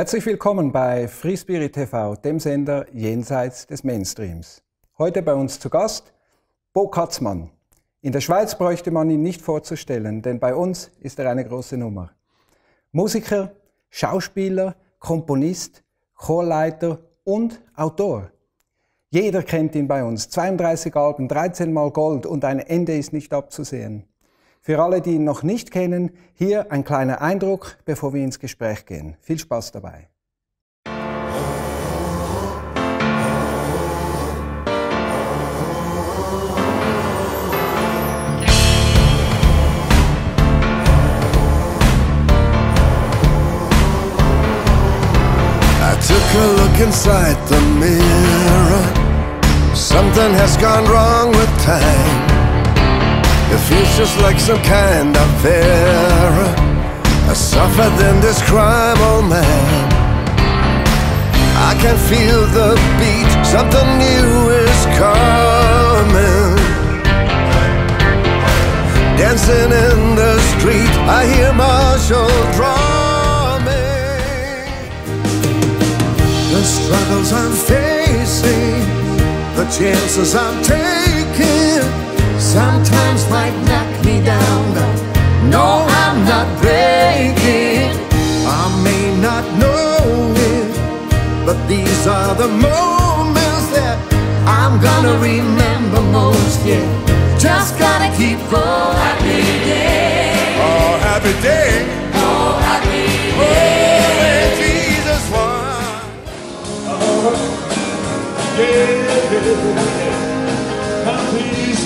Herzlich willkommen bei Free Spirit TV, dem Sender jenseits des Mainstreams. Heute bei uns zu Gast Bo Katzmann. In der Schweiz bräuchte man ihn nicht vorzustellen, denn bei uns ist er eine große Nummer. Musiker, Schauspieler, Komponist, Chorleiter und Autor. Jeder kennt ihn bei uns. 32 Alben, 13 Mal Gold und ein Ende ist nicht abzusehen. Für alle, die ihn noch nicht kennen, hier ein kleiner Eindruck, bevor wir ins Gespräch gehen. Viel Spaß dabei. took a look inside the mirror Something has gone wrong with time It feels just like some kind of error I suffered in this crime, oh man I can feel the beat, something new is coming Dancing in the street, I hear martial drumming The struggles I'm facing, the chances I'm taking sometimes might knock me down. No, I'm not breaking. I may not know it, but these are the moments that I'm gonna remember most. Yeah, just gotta keep going. Oh, happy day. Oh, happy day. Oh, happy oh, day. Oh, Jesus, won. Oh, yeah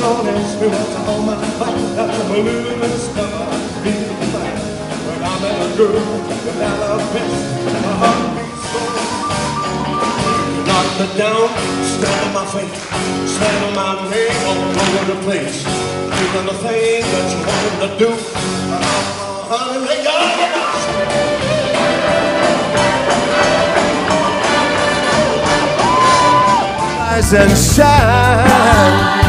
morning's moon on my back That's a balloon and star Feel the fire When I met a girl that I love best My heart beats so knock me down, stand on my face, Stand on my name all over the place Doing the thing that you wanted to do Oh, honey, they got and shine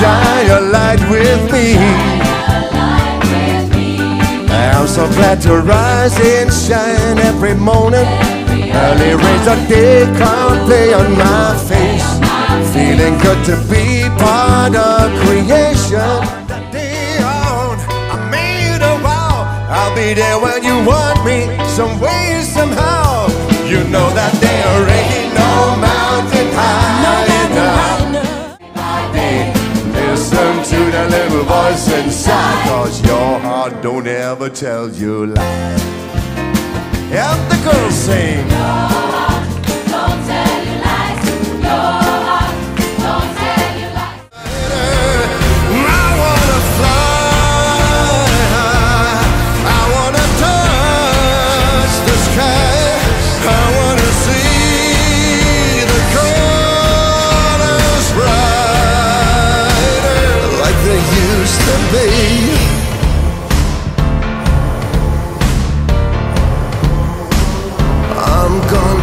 shine your light with me. I'm so glad to rise and shine every morning. Early rays of day come play on my face. Feeling good to be part of creation. That day made of vow. I'll be there when you want me, some way, somehow. You know that there ain't no mountain high enough to the little voice inside Cause your heart don't ever tell you lies And the girls sing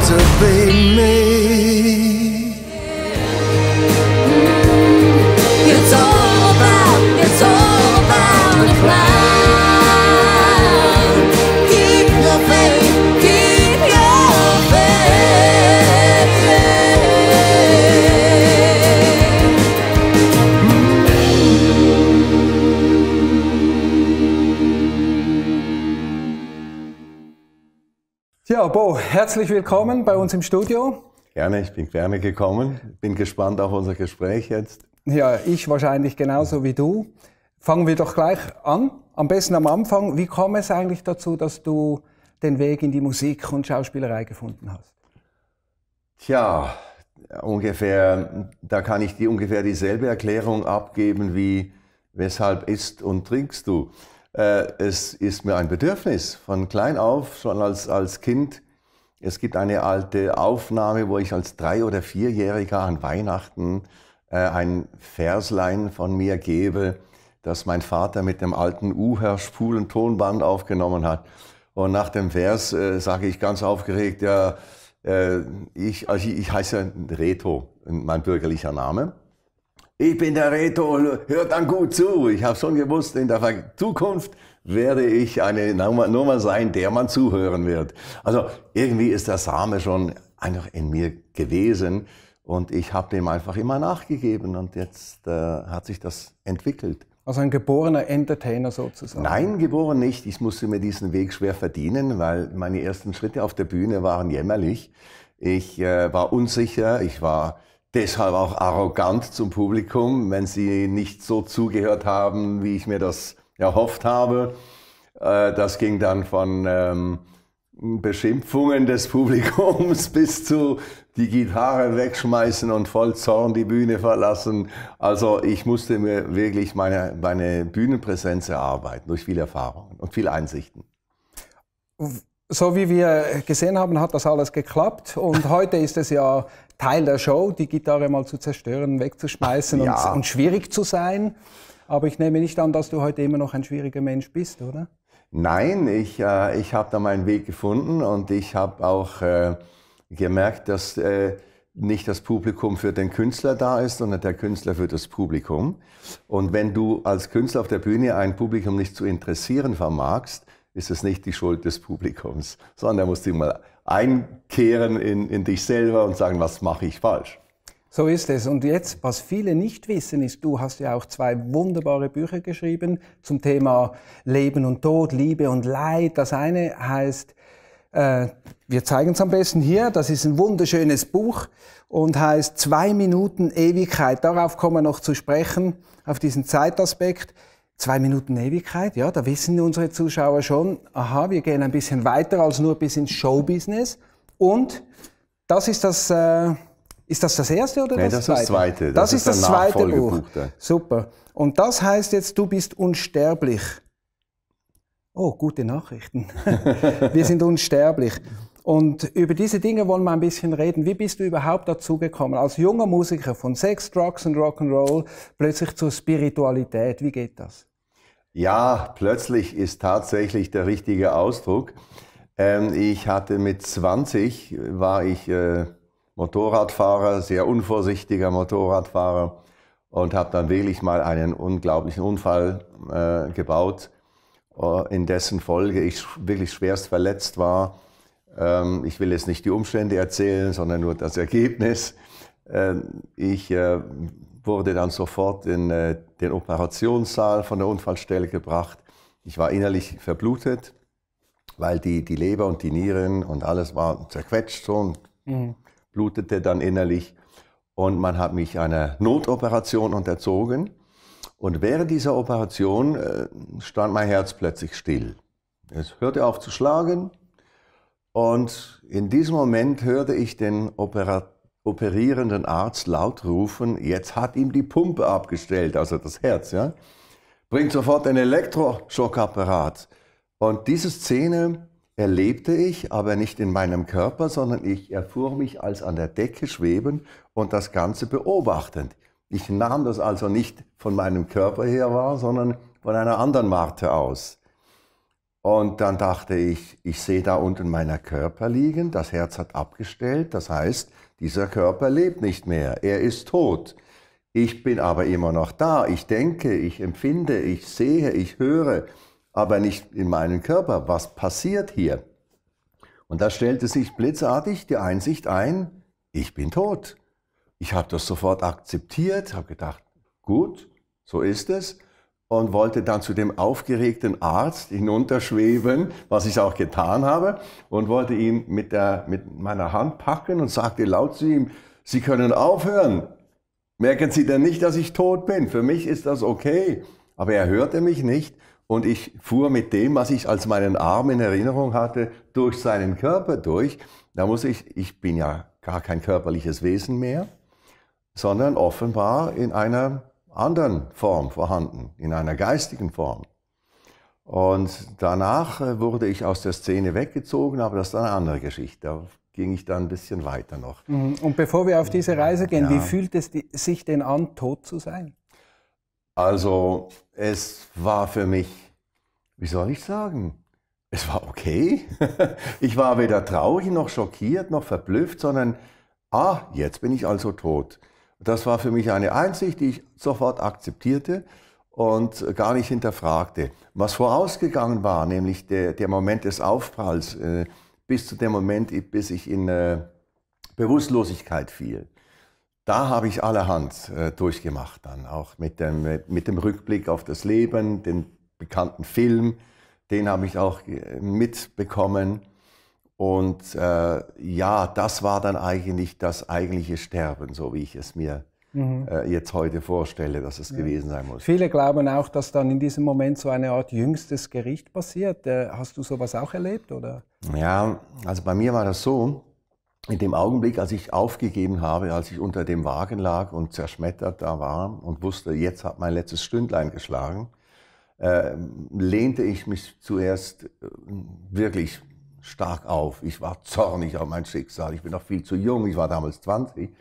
to be me. It's all about, it's all about the cloud. Bo, herzlich willkommen bei uns im Studio. Gerne, ich bin gerne gekommen. Bin gespannt auf unser Gespräch jetzt. Ja, ich wahrscheinlich genauso wie du. Fangen wir doch gleich an. Am besten am Anfang. Wie kam es eigentlich dazu, dass du den Weg in die Musik und Schauspielerei gefunden hast? Tja, ungefähr, da kann ich dir ungefähr dieselbe Erklärung abgeben wie weshalb isst und trinkst du. Äh, es ist mir ein Bedürfnis von klein auf, schon als, als Kind. Es gibt eine alte Aufnahme, wo ich als drei- oder vierjähriger an Weihnachten äh, ein Verslein von mir gebe, das mein Vater mit dem alten U-Hörschpulen Tonband aufgenommen hat. Und nach dem Vers äh, sage ich ganz aufgeregt, ja, äh, ich, also ich, ich heiße Reto, mein bürgerlicher Name ich bin der Reto und hört dann gut zu. Ich habe schon gewusst, in der Zukunft werde ich eine Nummer, sein, der man zuhören wird. Also irgendwie ist der Same schon einfach in mir gewesen und ich habe dem einfach immer nachgegeben und jetzt äh, hat sich das entwickelt. Also ein geborener Entertainer sozusagen? Nein, geboren nicht. Ich musste mir diesen Weg schwer verdienen, weil meine ersten Schritte auf der Bühne waren jämmerlich. Ich äh, war unsicher, ich war deshalb auch arrogant zum Publikum, wenn sie nicht so zugehört haben, wie ich mir das erhofft habe. Äh, das ging dann von ähm, Beschimpfungen des Publikums bis zu die Gitarre wegschmeißen und voll Zorn die Bühne verlassen. Also ich musste mir wirklich meine, meine Bühnenpräsenz erarbeiten durch viel Erfahrung und viel Einsichten. So wie wir gesehen haben, hat das alles geklappt und heute ist es ja Teil der Show, die Gitarre mal zu zerstören, wegzuschmeißen ja. und, und schwierig zu sein. Aber ich nehme nicht an, dass du heute immer noch ein schwieriger Mensch bist, oder? Nein, ich, äh, ich habe da meinen Weg gefunden und ich habe auch äh, gemerkt, dass äh, nicht das Publikum für den Künstler da ist, sondern der Künstler für das Publikum. Und wenn du als Künstler auf der Bühne ein Publikum nicht zu interessieren vermagst, ist es nicht die Schuld des Publikums, sondern da musst du mal einkehren in, in dich selber und sagen, was mache ich falsch. So ist es. Und jetzt, was viele nicht wissen, ist, du hast ja auch zwei wunderbare Bücher geschrieben zum Thema Leben und Tod, Liebe und Leid. Das eine heißt, äh, wir zeigen es am besten hier, das ist ein wunderschönes Buch und heißt Zwei Minuten Ewigkeit. Darauf kommen wir noch zu sprechen, auf diesen Zeitaspekt. Zwei Minuten Ewigkeit, ja, da wissen unsere Zuschauer schon, aha, wir gehen ein bisschen weiter als nur bis ins Showbusiness. Und das ist das, äh, ist das das erste oder Nein, das, das, zweite? Das, das ist das zweite Buch. Super. Und das heißt jetzt, du bist unsterblich. Oh, gute Nachrichten. wir sind unsterblich. Und über diese Dinge wollen wir ein bisschen reden. Wie bist du überhaupt dazu gekommen, als junger Musiker von Sex, Drugs und Rock'n'Roll plötzlich zur Spiritualität? Wie geht das? Ja, plötzlich ist tatsächlich der richtige Ausdruck. Ähm, ich hatte mit 20 war ich äh, Motorradfahrer, sehr unvorsichtiger Motorradfahrer und habe dann wirklich mal einen unglaublichen Unfall äh, gebaut, äh, in dessen Folge ich wirklich schwerst verletzt war. Ähm, ich will jetzt nicht die Umstände erzählen, sondern nur das Ergebnis. Ähm, ich äh, wurde dann sofort in äh, den Operationssaal von der Unfallstelle gebracht. Ich war innerlich verblutet, weil die, die Leber und die Nieren und alles war zerquetscht und mhm. blutete dann innerlich. Und man hat mich einer Notoperation unterzogen. Und während dieser Operation äh, stand mein Herz plötzlich still. Es hörte auf zu schlagen. Und in diesem Moment hörte ich den Operateur operierenden Arzt laut rufen, jetzt hat ihm die Pumpe abgestellt, also das Herz, ja? Bringt sofort einen Elektroschockapparat. Und diese Szene erlebte ich, aber nicht in meinem Körper, sondern ich erfuhr mich als an der Decke schweben und das Ganze beobachtend. Ich nahm das also nicht von meinem Körper her wahr, sondern von einer anderen Marte aus. Und dann dachte ich, ich sehe da unten meiner Körper liegen, das Herz hat abgestellt, das heißt, dieser Körper lebt nicht mehr, er ist tot. Ich bin aber immer noch da, ich denke, ich empfinde, ich sehe, ich höre, aber nicht in meinem Körper. Was passiert hier? Und da stellte sich blitzartig die Einsicht ein, ich bin tot. Ich habe das sofort akzeptiert, habe gedacht, gut, so ist es und wollte dann zu dem aufgeregten Arzt hinunterschweben, was ich auch getan habe, und wollte ihn mit, der, mit meiner Hand packen und sagte laut zu ihm, Sie können aufhören. Merken Sie denn nicht, dass ich tot bin? Für mich ist das okay. Aber er hörte mich nicht und ich fuhr mit dem, was ich als meinen Arm in Erinnerung hatte, durch seinen Körper durch. Da muss ich, ich bin ja gar kein körperliches Wesen mehr, sondern offenbar in einer anderen Form vorhanden, in einer geistigen Form. Und danach äh, wurde ich aus der Szene weggezogen, aber das ist eine andere Geschichte. Da ging ich dann ein bisschen weiter noch. Mhm. Und bevor wir auf diese Reise gehen, ja. wie fühlt es sich denn an, tot zu sein? Also es war für mich, wie soll ich sagen, es war okay. ich war weder traurig noch schockiert noch verblüfft, sondern, ah, jetzt bin ich also tot. Das war für mich eine Einsicht, die ich sofort akzeptierte und gar nicht hinterfragte. Was vorausgegangen war, nämlich der, der Moment des Aufpralls äh, bis zu dem Moment, bis ich in äh, Bewusstlosigkeit fiel, da habe ich allerhand äh, durchgemacht dann, auch mit dem, äh, mit dem Rückblick auf das Leben, den bekannten Film, den habe ich auch äh, mitbekommen und äh, ja, das war dann eigentlich das eigentliche Sterben, so wie ich es mir mhm. äh, jetzt heute vorstelle, dass es ja. gewesen sein muss. Viele glauben auch, dass dann in diesem Moment so eine Art jüngstes Gericht passiert. Äh, hast du sowas auch erlebt? Oder? Ja, also bei mir war das so, in dem Augenblick, als ich aufgegeben habe, als ich unter dem Wagen lag und zerschmettert da war und wusste, jetzt hat mein letztes Stündlein geschlagen, äh, lehnte ich mich zuerst äh, wirklich stark auf. Ich war zornig auf mein Schicksal. Ich bin noch viel zu jung. Ich war damals 20.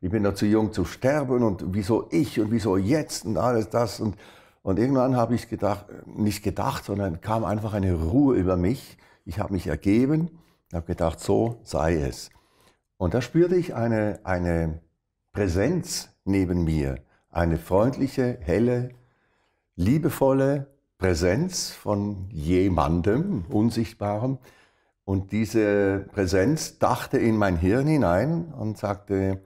Ich bin noch zu jung zu sterben und wieso ich und wieso jetzt und alles das. Und, und irgendwann habe ich gedacht, nicht gedacht, sondern kam einfach eine Ruhe über mich. Ich habe mich ergeben und habe gedacht, so sei es. Und da spürte ich eine, eine Präsenz neben mir, eine freundliche, helle, liebevolle Präsenz von jemandem, Unsichtbarem, und diese Präsenz dachte in mein Hirn hinein und sagte,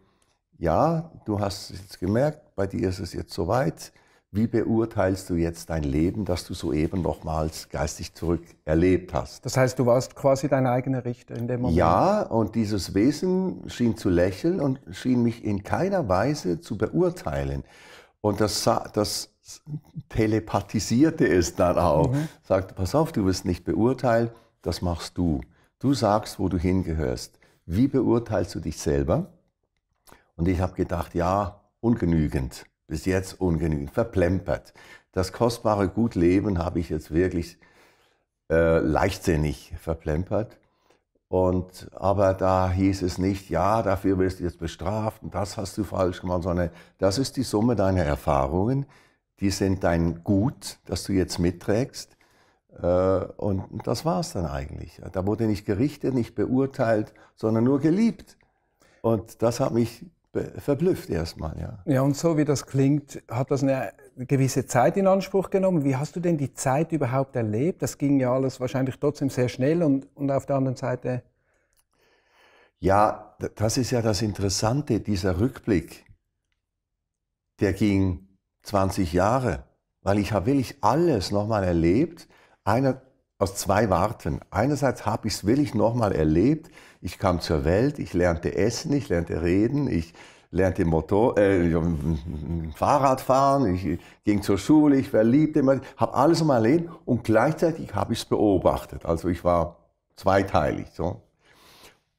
ja, du hast es jetzt gemerkt, bei dir ist es jetzt soweit. Wie beurteilst du jetzt dein Leben, das du soeben nochmals geistig zurück erlebt hast? Das heißt, du warst quasi dein eigener Richter in dem Moment. Ja, und dieses Wesen schien zu lächeln und schien mich in keiner Weise zu beurteilen. Und das, das telepathisierte es dann auch. Mhm. Sagte, pass auf, du wirst nicht beurteilt das machst du. Du sagst, wo du hingehörst. Wie beurteilst du dich selber? Und ich habe gedacht, ja, ungenügend. Bis jetzt ungenügend, verplempert. Das kostbare Gutleben habe ich jetzt wirklich äh, leichtsinnig verplempert. Und, aber da hieß es nicht, ja, dafür wirst du jetzt bestraft und das hast du falsch gemacht, sondern das ist die Summe deiner Erfahrungen, die sind dein Gut, das du jetzt mitträgst. Äh, und das war es dann eigentlich. Da wurde nicht gerichtet, nicht beurteilt, sondern nur geliebt. Und das hat mich verblüfft erstmal, ja. Ja, und so wie das klingt, hat das eine gewisse Zeit in Anspruch genommen. Wie hast du denn die Zeit überhaupt erlebt? Das ging ja alles wahrscheinlich trotzdem sehr schnell und, und auf der anderen Seite. Ja, das ist ja das Interessante, dieser Rückblick, der ging 20 Jahre, weil ich habe wirklich alles nochmal erlebt, einer, aus zwei Warten. Einerseits habe ich es wirklich nochmal erlebt. Ich kam zur Welt, ich lernte essen, ich lernte reden, ich lernte Motor, äh, Fahrradfahren, ich ging zur Schule, ich verliebte mich, habe alles nochmal erlebt und gleichzeitig habe ich es beobachtet. Also ich war zweiteilig. So.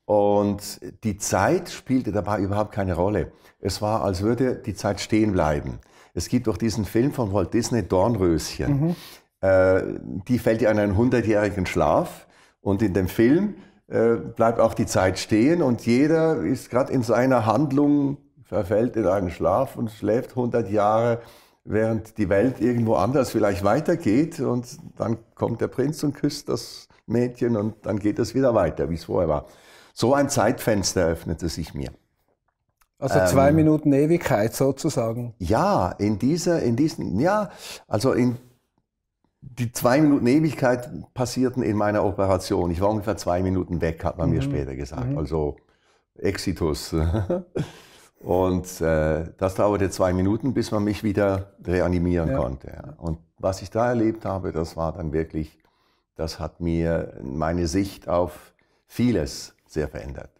Und die Zeit spielte dabei überhaupt keine Rolle. Es war, als würde die Zeit stehen bleiben. Es gibt auch diesen Film von Walt Disney, Dornröschen. Mhm äh, die fällt ja an einen 100-jährigen Schlaf und in dem Film äh, bleibt auch die Zeit stehen und jeder ist gerade in seiner Handlung verfällt in einen Schlaf und schläft 100 Jahre, während die Welt irgendwo anders vielleicht weitergeht und dann kommt der Prinz und küsst das Mädchen und dann geht es wieder weiter, wie es vorher war. So ein Zeitfenster öffnete sich mir. Also zwei ähm, Minuten Ewigkeit sozusagen. Ja, in dieser, in diesen, ja, also in die zwei Minuten Ewigkeit passierten in meiner Operation. Ich war ungefähr zwei Minuten weg, hat man mhm. mir später gesagt. Mhm. Also Exitus. Und äh, das dauerte zwei Minuten, bis man mich wieder reanimieren ja. konnte. Und was ich da erlebt habe, das war dann wirklich, das hat mir meine Sicht auf vieles sehr verändert.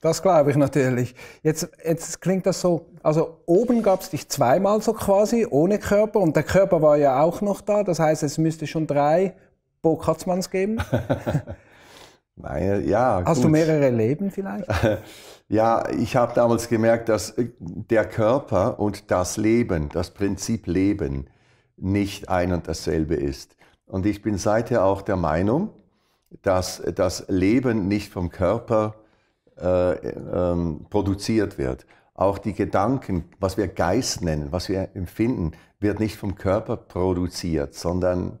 Das glaube ich natürlich. Jetzt, jetzt klingt das so, also oben gab es dich zweimal so quasi, ohne Körper, und der Körper war ja auch noch da, das heißt, es müsste schon drei Bo Katzmanns geben. Nein, ja. Hast gut. du mehrere Leben vielleicht? Ja, ich habe damals gemerkt, dass äh, der Körper und das Leben, das Prinzip Leben, nicht ein und dasselbe ist. Und ich bin seither auch der Meinung, dass das Leben nicht vom Körper äh, ähm, produziert wird. Auch die Gedanken, was wir Geist nennen, was wir empfinden, wird nicht vom Körper produziert, sondern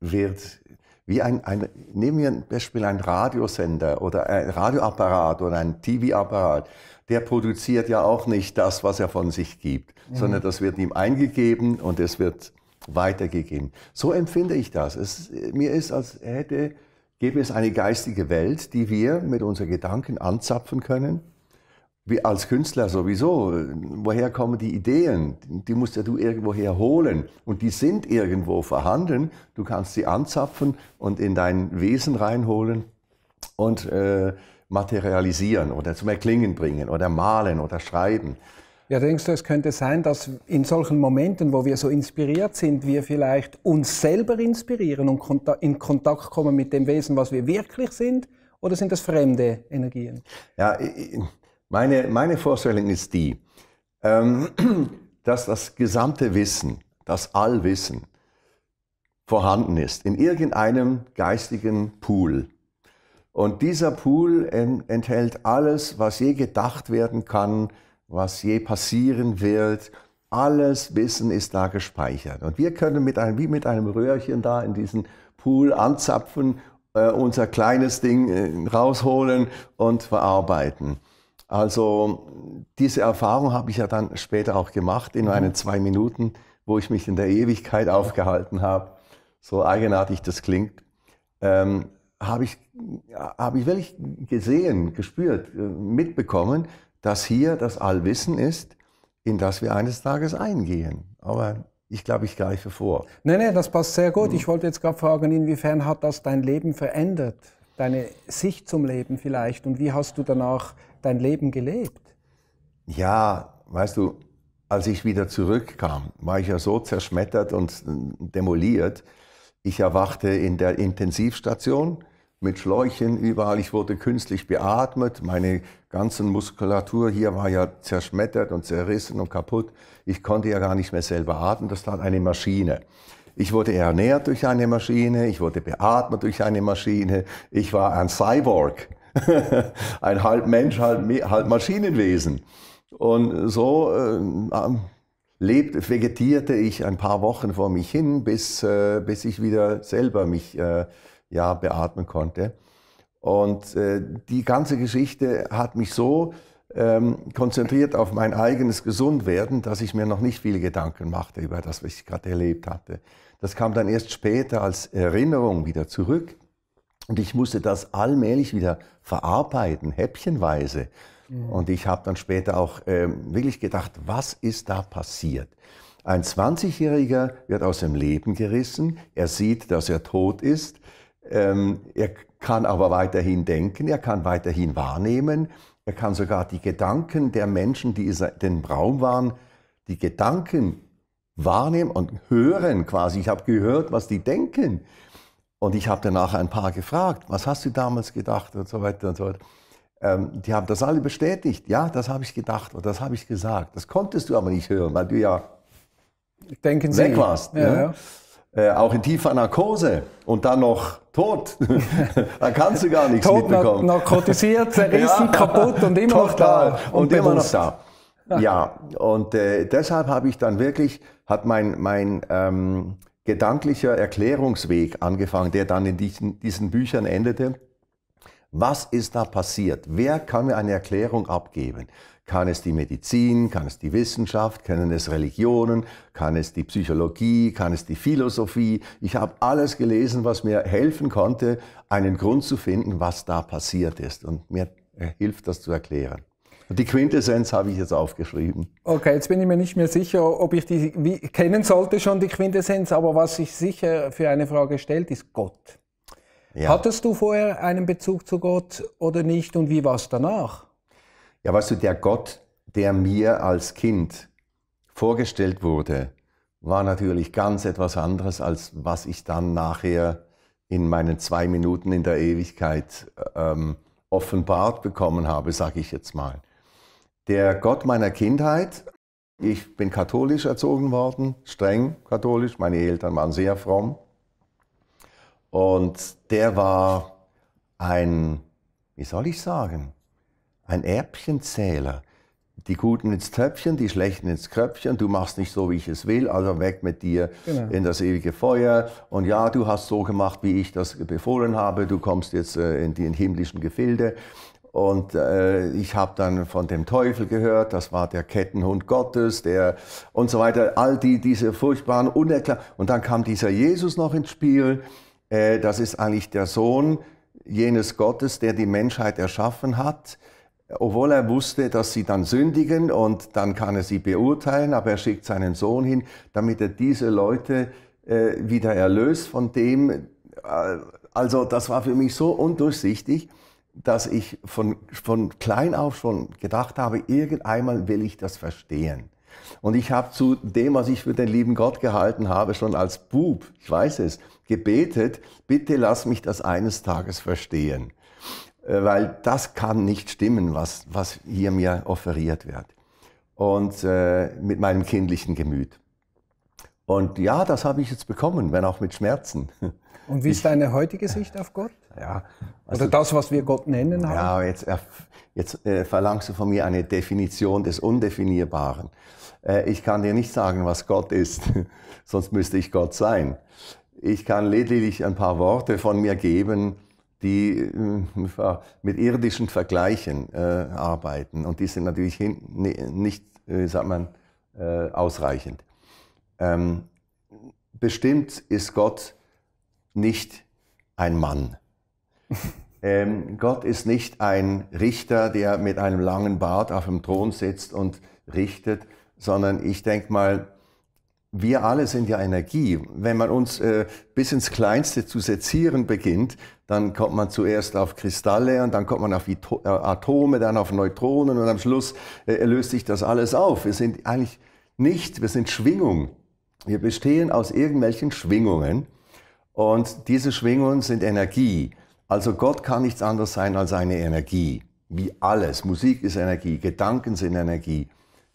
wird wie ein, ein nehmen wir ein Beispiel ein Radiosender oder ein Radioapparat oder ein TV-Apparat, der produziert ja auch nicht das, was er von sich gibt, mhm. sondern das wird ihm eingegeben und es wird weitergegeben. So empfinde ich das. Es, mir ist, als hätte gäbe es eine geistige Welt, die wir mit unseren Gedanken anzapfen können. Wie als Künstler sowieso. Woher kommen die Ideen? Die musst ja du irgendwo herholen. Und die sind irgendwo vorhanden. Du kannst sie anzapfen und in dein Wesen reinholen und äh, materialisieren oder zum Erklingen bringen oder malen oder schreiben. Ja, denkst du, es könnte sein, dass in solchen Momenten, wo wir so inspiriert sind, wir vielleicht uns selber inspirieren und in Kontakt kommen mit dem Wesen, was wir wirklich sind? Oder sind das fremde Energien? Ja, meine, meine Vorstellung ist die, ähm, dass das gesamte Wissen, das Allwissen vorhanden ist in irgendeinem geistigen Pool. Und dieser Pool enthält alles, was je gedacht werden kann, was je passieren wird. Alles Wissen ist da gespeichert. Und wir können mit einem, wie mit einem Röhrchen da in diesen Pool anzapfen, äh, unser kleines Ding äh, rausholen und verarbeiten. Also diese Erfahrung habe ich ja dann später auch gemacht in meinen mhm. zwei Minuten, wo ich mich in der Ewigkeit aufgehalten habe. So eigenartig das klingt. Ähm, habe ich, hab ich wirklich gesehen, gespürt, äh, mitbekommen, dass hier das Allwissen ist, in das wir eines Tages eingehen. Aber ich glaube, ich greife vor. Nein, nein, das passt sehr gut. Mhm. Ich wollte jetzt gerade fragen, inwiefern hat das dein Leben verändert? Deine Sicht zum Leben vielleicht? Und wie hast du danach dein Leben gelebt? Ja, weißt du, als ich wieder zurückkam, war ich ja so zerschmettert und demoliert. Ich erwachte in der Intensivstation mit Schläuchen überall. Ich wurde künstlich beatmet. Meine ganze Muskulatur hier war ja zerschmettert und zerrissen und kaputt. Ich konnte ja gar nicht mehr selber atmen. Das tat eine Maschine. Ich wurde ernährt durch eine Maschine. Ich wurde beatmet durch eine Maschine. Ich war ein Cyborg. ein halb Mensch, halb, halb Maschinenwesen. Und so äh, lebte, vegetierte ich ein paar Wochen vor mich hin, bis, äh, bis ich wieder selber mich äh, ja, beatmen konnte. Und äh, die ganze Geschichte hat mich so ähm, konzentriert auf mein eigenes Gesundwerden, dass ich mir noch nicht viele Gedanken machte über das, was ich gerade erlebt hatte. Das kam dann erst später als Erinnerung wieder zurück. Und ich musste das allmählich wieder verarbeiten, häppchenweise. Mhm. Und ich habe dann später auch ähm, wirklich gedacht, was ist da passiert? Ein 20-Jähriger wird aus dem Leben gerissen, er sieht, dass er tot ist, ähm, er kann aber weiterhin denken, er kann weiterhin wahrnehmen, er kann sogar die Gedanken der Menschen, die in den Raum waren, die Gedanken wahrnehmen und hören quasi. Ich habe gehört, was die denken. Und ich habe danach ein paar gefragt, was hast du damals gedacht und so weiter und so fort. Ähm, die haben das alle bestätigt. Ja, das habe ich gedacht und das habe ich gesagt. Das konntest du aber nicht hören, weil du ja denken weg Sie. warst. Ja, ne? ja. Äh, auch in tiefer Narkose und dann noch tot, da kannst du gar nichts tot, mitbekommen. Narkotisiert, zerrissen, ja, kaputt und immer noch da. Und, und immer noch da. Ja, und äh, deshalb habe ich dann wirklich, hat mein, mein ähm, gedanklicher Erklärungsweg angefangen, der dann in diesen, diesen Büchern endete was ist da passiert? Wer kann mir eine Erklärung abgeben? Kann es die Medizin, kann es die Wissenschaft, können es Religionen, kann es die Psychologie, kann es die Philosophie? Ich habe alles gelesen, was mir helfen konnte, einen Grund zu finden, was da passiert ist. Und mir äh, hilft das zu erklären. Und die Quintessenz habe ich jetzt aufgeschrieben. Okay, jetzt bin ich mir nicht mehr sicher, ob ich die wie, kennen sollte schon, die Quintessenz, aber was sich sicher für eine Frage stellt, ist Gott. Ja. Hattest du vorher einen Bezug zu Gott oder nicht und wie war es danach? Ja, weißt du, der Gott, der mir als Kind vorgestellt wurde, war natürlich ganz etwas anderes, als was ich dann nachher in meinen zwei Minuten in der Ewigkeit ähm, offenbart bekommen habe, sage ich jetzt mal. Der Gott meiner Kindheit, ich bin katholisch erzogen worden, streng katholisch, meine Eltern waren sehr fromm. Und der war ein, wie soll ich sagen, ein Erbchenzähler. Die Guten ins Töpfchen, die Schlechten ins Kröpfchen. Du machst nicht so, wie ich es will, also weg mit dir genau. in das ewige Feuer. Und ja, du hast so gemacht, wie ich das befohlen habe. Du kommst jetzt äh, in die himmlischen Gefilde. Und äh, ich habe dann von dem Teufel gehört, das war der Kettenhund Gottes, der und so weiter, all die, diese furchtbaren Unerklärungen. Und dann kam dieser Jesus noch ins Spiel äh, das ist eigentlich der Sohn jenes Gottes, der die Menschheit erschaffen hat. Obwohl er wusste, dass sie dann sündigen und dann kann er sie beurteilen, aber er schickt seinen Sohn hin, damit er diese Leute äh, wieder erlöst von dem. Äh, also das war für mich so undurchsichtig, dass ich von, von klein auf schon gedacht habe, irgendeinmal will ich das verstehen. Und ich habe zu dem, was ich für den lieben Gott gehalten habe, schon als Bub, ich weiß es, gebetet, bitte lass mich das eines Tages verstehen. Äh, weil das kann nicht stimmen, was, was hier mir offeriert wird. Und äh, mit meinem kindlichen Gemüt. Und ja, das habe ich jetzt bekommen, wenn auch mit Schmerzen. Und wie ich, ist deine heutige Sicht auf Gott? Ja, also, Oder das, was wir Gott nennen haben? Ja, jetzt, jetzt äh, verlangst du von mir eine Definition des Undefinierbaren. Äh, ich kann dir nicht sagen, was Gott ist, sonst müsste ich Gott sein. Ich kann lediglich ein paar Worte von mir geben, die äh, mit irdischen Vergleichen äh, arbeiten. Und die sind natürlich nicht, sagt man, ausreichend. Ähm, bestimmt ist Gott nicht ein Mann. ähm, Gott ist nicht ein Richter, der mit einem langen Bart auf dem Thron sitzt und richtet, sondern ich denke mal, wir alle sind ja Energie. Wenn man uns äh, bis ins Kleinste zu sezieren beginnt, dann kommt man zuerst auf Kristalle und dann kommt man auf äh, Atome, dann auf Neutronen und am Schluss äh, löst sich das alles auf. Wir sind eigentlich nicht, wir sind Schwingung. Wir bestehen aus irgendwelchen Schwingungen und diese Schwingungen sind Energie. Also Gott kann nichts anderes sein als eine Energie, wie alles. Musik ist Energie, Gedanken sind Energie.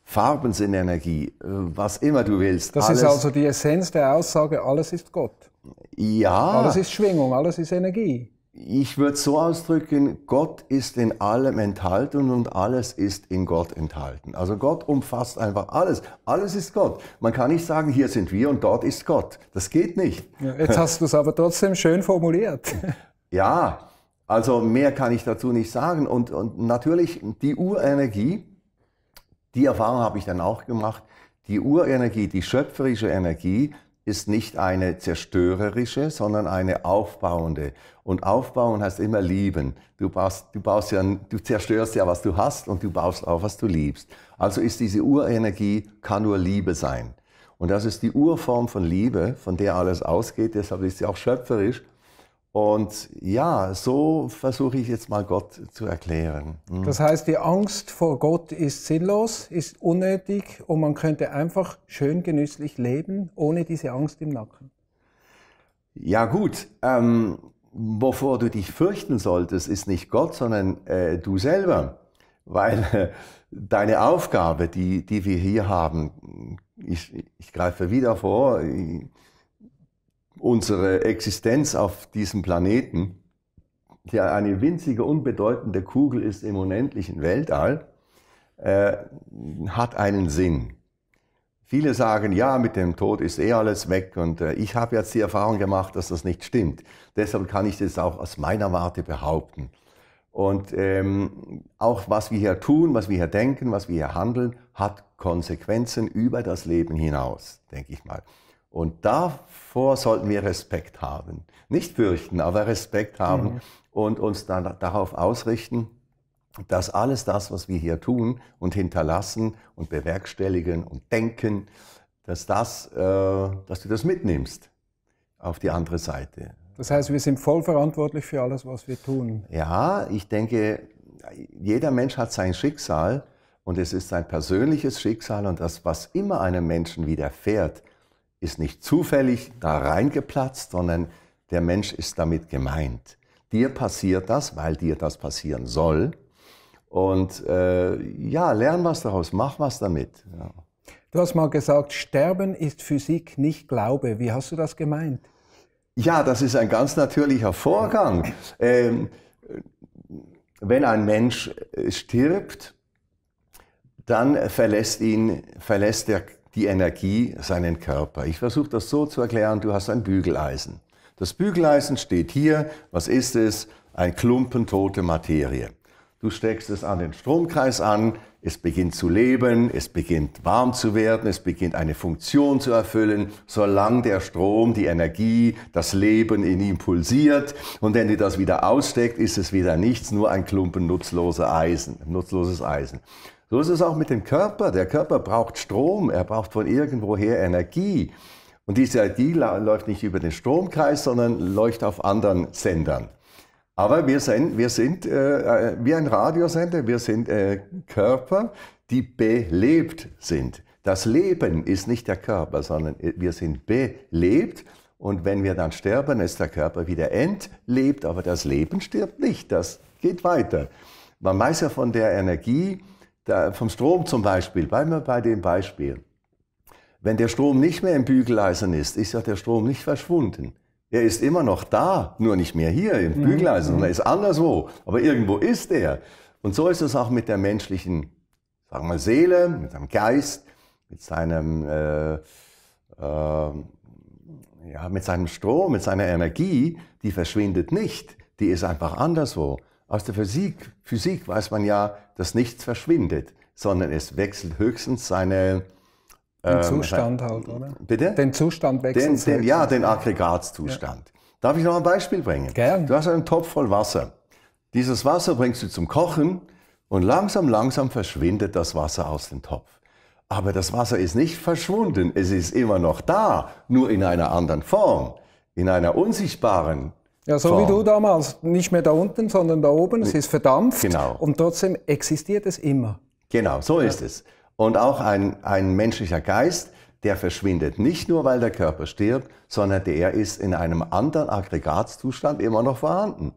Farben sind Energie, äh, was immer du willst. Das alles ist also die Essenz der Aussage, alles ist Gott. Ja. Alles ist Schwingung, alles ist Energie. Ich würde so ausdrücken, Gott ist in allem enthalten und alles ist in Gott enthalten. Also Gott umfasst einfach alles. Alles ist Gott. Man kann nicht sagen, hier sind wir und dort ist Gott. Das geht nicht. Ja, jetzt hast du es aber trotzdem schön formuliert. ja, also mehr kann ich dazu nicht sagen. Und, und natürlich die Urenergie, die Erfahrung habe ich dann auch gemacht, die Urenergie, die schöpferische Energie ist nicht eine zerstörerische, sondern eine aufbauende. Und aufbauen heißt immer lieben. Du, baust, du, baust ja, du zerstörst ja, was du hast und du baust auf, was du liebst. Also ist diese Urenergie, kann nur Liebe sein. Und das ist die Urform von Liebe, von der alles ausgeht. Deshalb ist sie auch schöpferisch und ja, so versuche ich jetzt mal Gott zu erklären. Mhm. Das heißt, die Angst vor Gott ist sinnlos, ist unnötig und man könnte einfach schön genüsslich leben, ohne diese Angst im Nacken. Ja gut, ähm, wovor du dich fürchten solltest, ist nicht Gott, sondern äh, du selber. Weil äh, deine Aufgabe, die, die wir hier haben, ich, ich greife wieder vor, ich, unsere Existenz auf diesem Planeten, der eine winzige, unbedeutende Kugel ist im unendlichen Weltall, äh, hat einen Sinn. Viele sagen, ja, mit dem Tod ist eh alles weg und äh, ich habe jetzt die Erfahrung gemacht, dass das nicht stimmt. Deshalb kann ich das auch aus meiner Warte behaupten. Und ähm, auch was wir hier tun, was wir hier denken, was wir hier handeln, hat Konsequenzen über das Leben hinaus, denke ich mal. Und davor sollten wir Respekt haben. Nicht fürchten, aber Respekt haben mhm. und uns dann darauf ausrichten, dass alles das, was wir hier tun und hinterlassen und bewerkstelligen und denken, dass, das, äh, dass du das mitnimmst auf die andere Seite. Das heißt, wir sind voll verantwortlich für alles, was wir tun. Ja, ich denke, jeder Mensch hat sein Schicksal und es ist sein persönliches Schicksal und das, was immer einem Menschen widerfährt, ist nicht zufällig da reingeplatzt, sondern der Mensch ist damit gemeint. Dir passiert das, weil dir das passieren soll. Und äh, ja, lern was daraus, mach was damit. Ja. Du hast mal gesagt, Sterben ist Physik, nicht Glaube. Wie hast du das gemeint? Ja, das ist ein ganz natürlicher Vorgang. Ähm, wenn ein Mensch stirbt, dann verlässt ihn, verlässt der die Energie seinen Körper. Ich versuche das so zu erklären, du hast ein Bügeleisen. Das Bügeleisen steht hier, was ist es? Ein Klumpen tote Materie. Du steckst es an den Stromkreis an, es beginnt zu leben, es beginnt warm zu werden, es beginnt eine Funktion zu erfüllen, solange der Strom, die Energie, das Leben in ihm pulsiert. Und wenn du das wieder aussteckt, ist es wieder nichts, nur ein Klumpen nutzloser Eisen, nutzloses Eisen. So ist es auch mit dem Körper. Der Körper braucht Strom, er braucht von irgendwoher Energie. Und diese Energie läuft nicht über den Stromkreis, sondern läuft auf anderen Sendern. Aber wir sind, wir sind äh, äh, wie ein Radiosender, wir sind äh, Körper, die belebt sind. Das Leben ist nicht der Körper, sondern äh, wir sind belebt. Und wenn wir dann sterben, ist der Körper wieder entlebt, aber das Leben stirbt nicht. Das geht weiter. Man weiß ja von der Energie, der, vom Strom zum Beispiel, bleiben wir bei dem Beispiel. Wenn der Strom nicht mehr im Bügeleisen ist, ist ja der Strom nicht verschwunden. Er ist immer noch da, nur nicht mehr hier im mhm. Bügeleisen, sondern er mhm. ist anderswo. Aber irgendwo ist er. Und so ist es auch mit der menschlichen, sagen wir, Seele, mit seinem Geist, mit seinem, äh, äh, ja, mit seinem Strom, mit seiner Energie. Die verschwindet nicht. Die ist einfach anderswo. Aus der Physik, Physik weiß man ja, dass nichts verschwindet, sondern es wechselt höchstens seine... Den ähm, Zustand halt, oder? Bitte? Den Zustand wechselt. Den, den, ja, den Aggregatzustand. Ja. Darf ich noch ein Beispiel bringen? Gerne. Du hast einen Topf voll Wasser. Dieses Wasser bringst du zum Kochen und langsam, langsam verschwindet das Wasser aus dem Topf. Aber das Wasser ist nicht verschwunden, es ist immer noch da, nur in einer anderen Form, in einer unsichtbaren ja, so wie du damals. Nicht mehr da unten, sondern da oben. Es ist verdampft. Genau. Und trotzdem existiert es immer. Genau, so ist es. Und auch ein, ein menschlicher Geist, der verschwindet nicht nur, weil der Körper stirbt, sondern der ist in einem anderen Aggregatzustand immer noch vorhanden.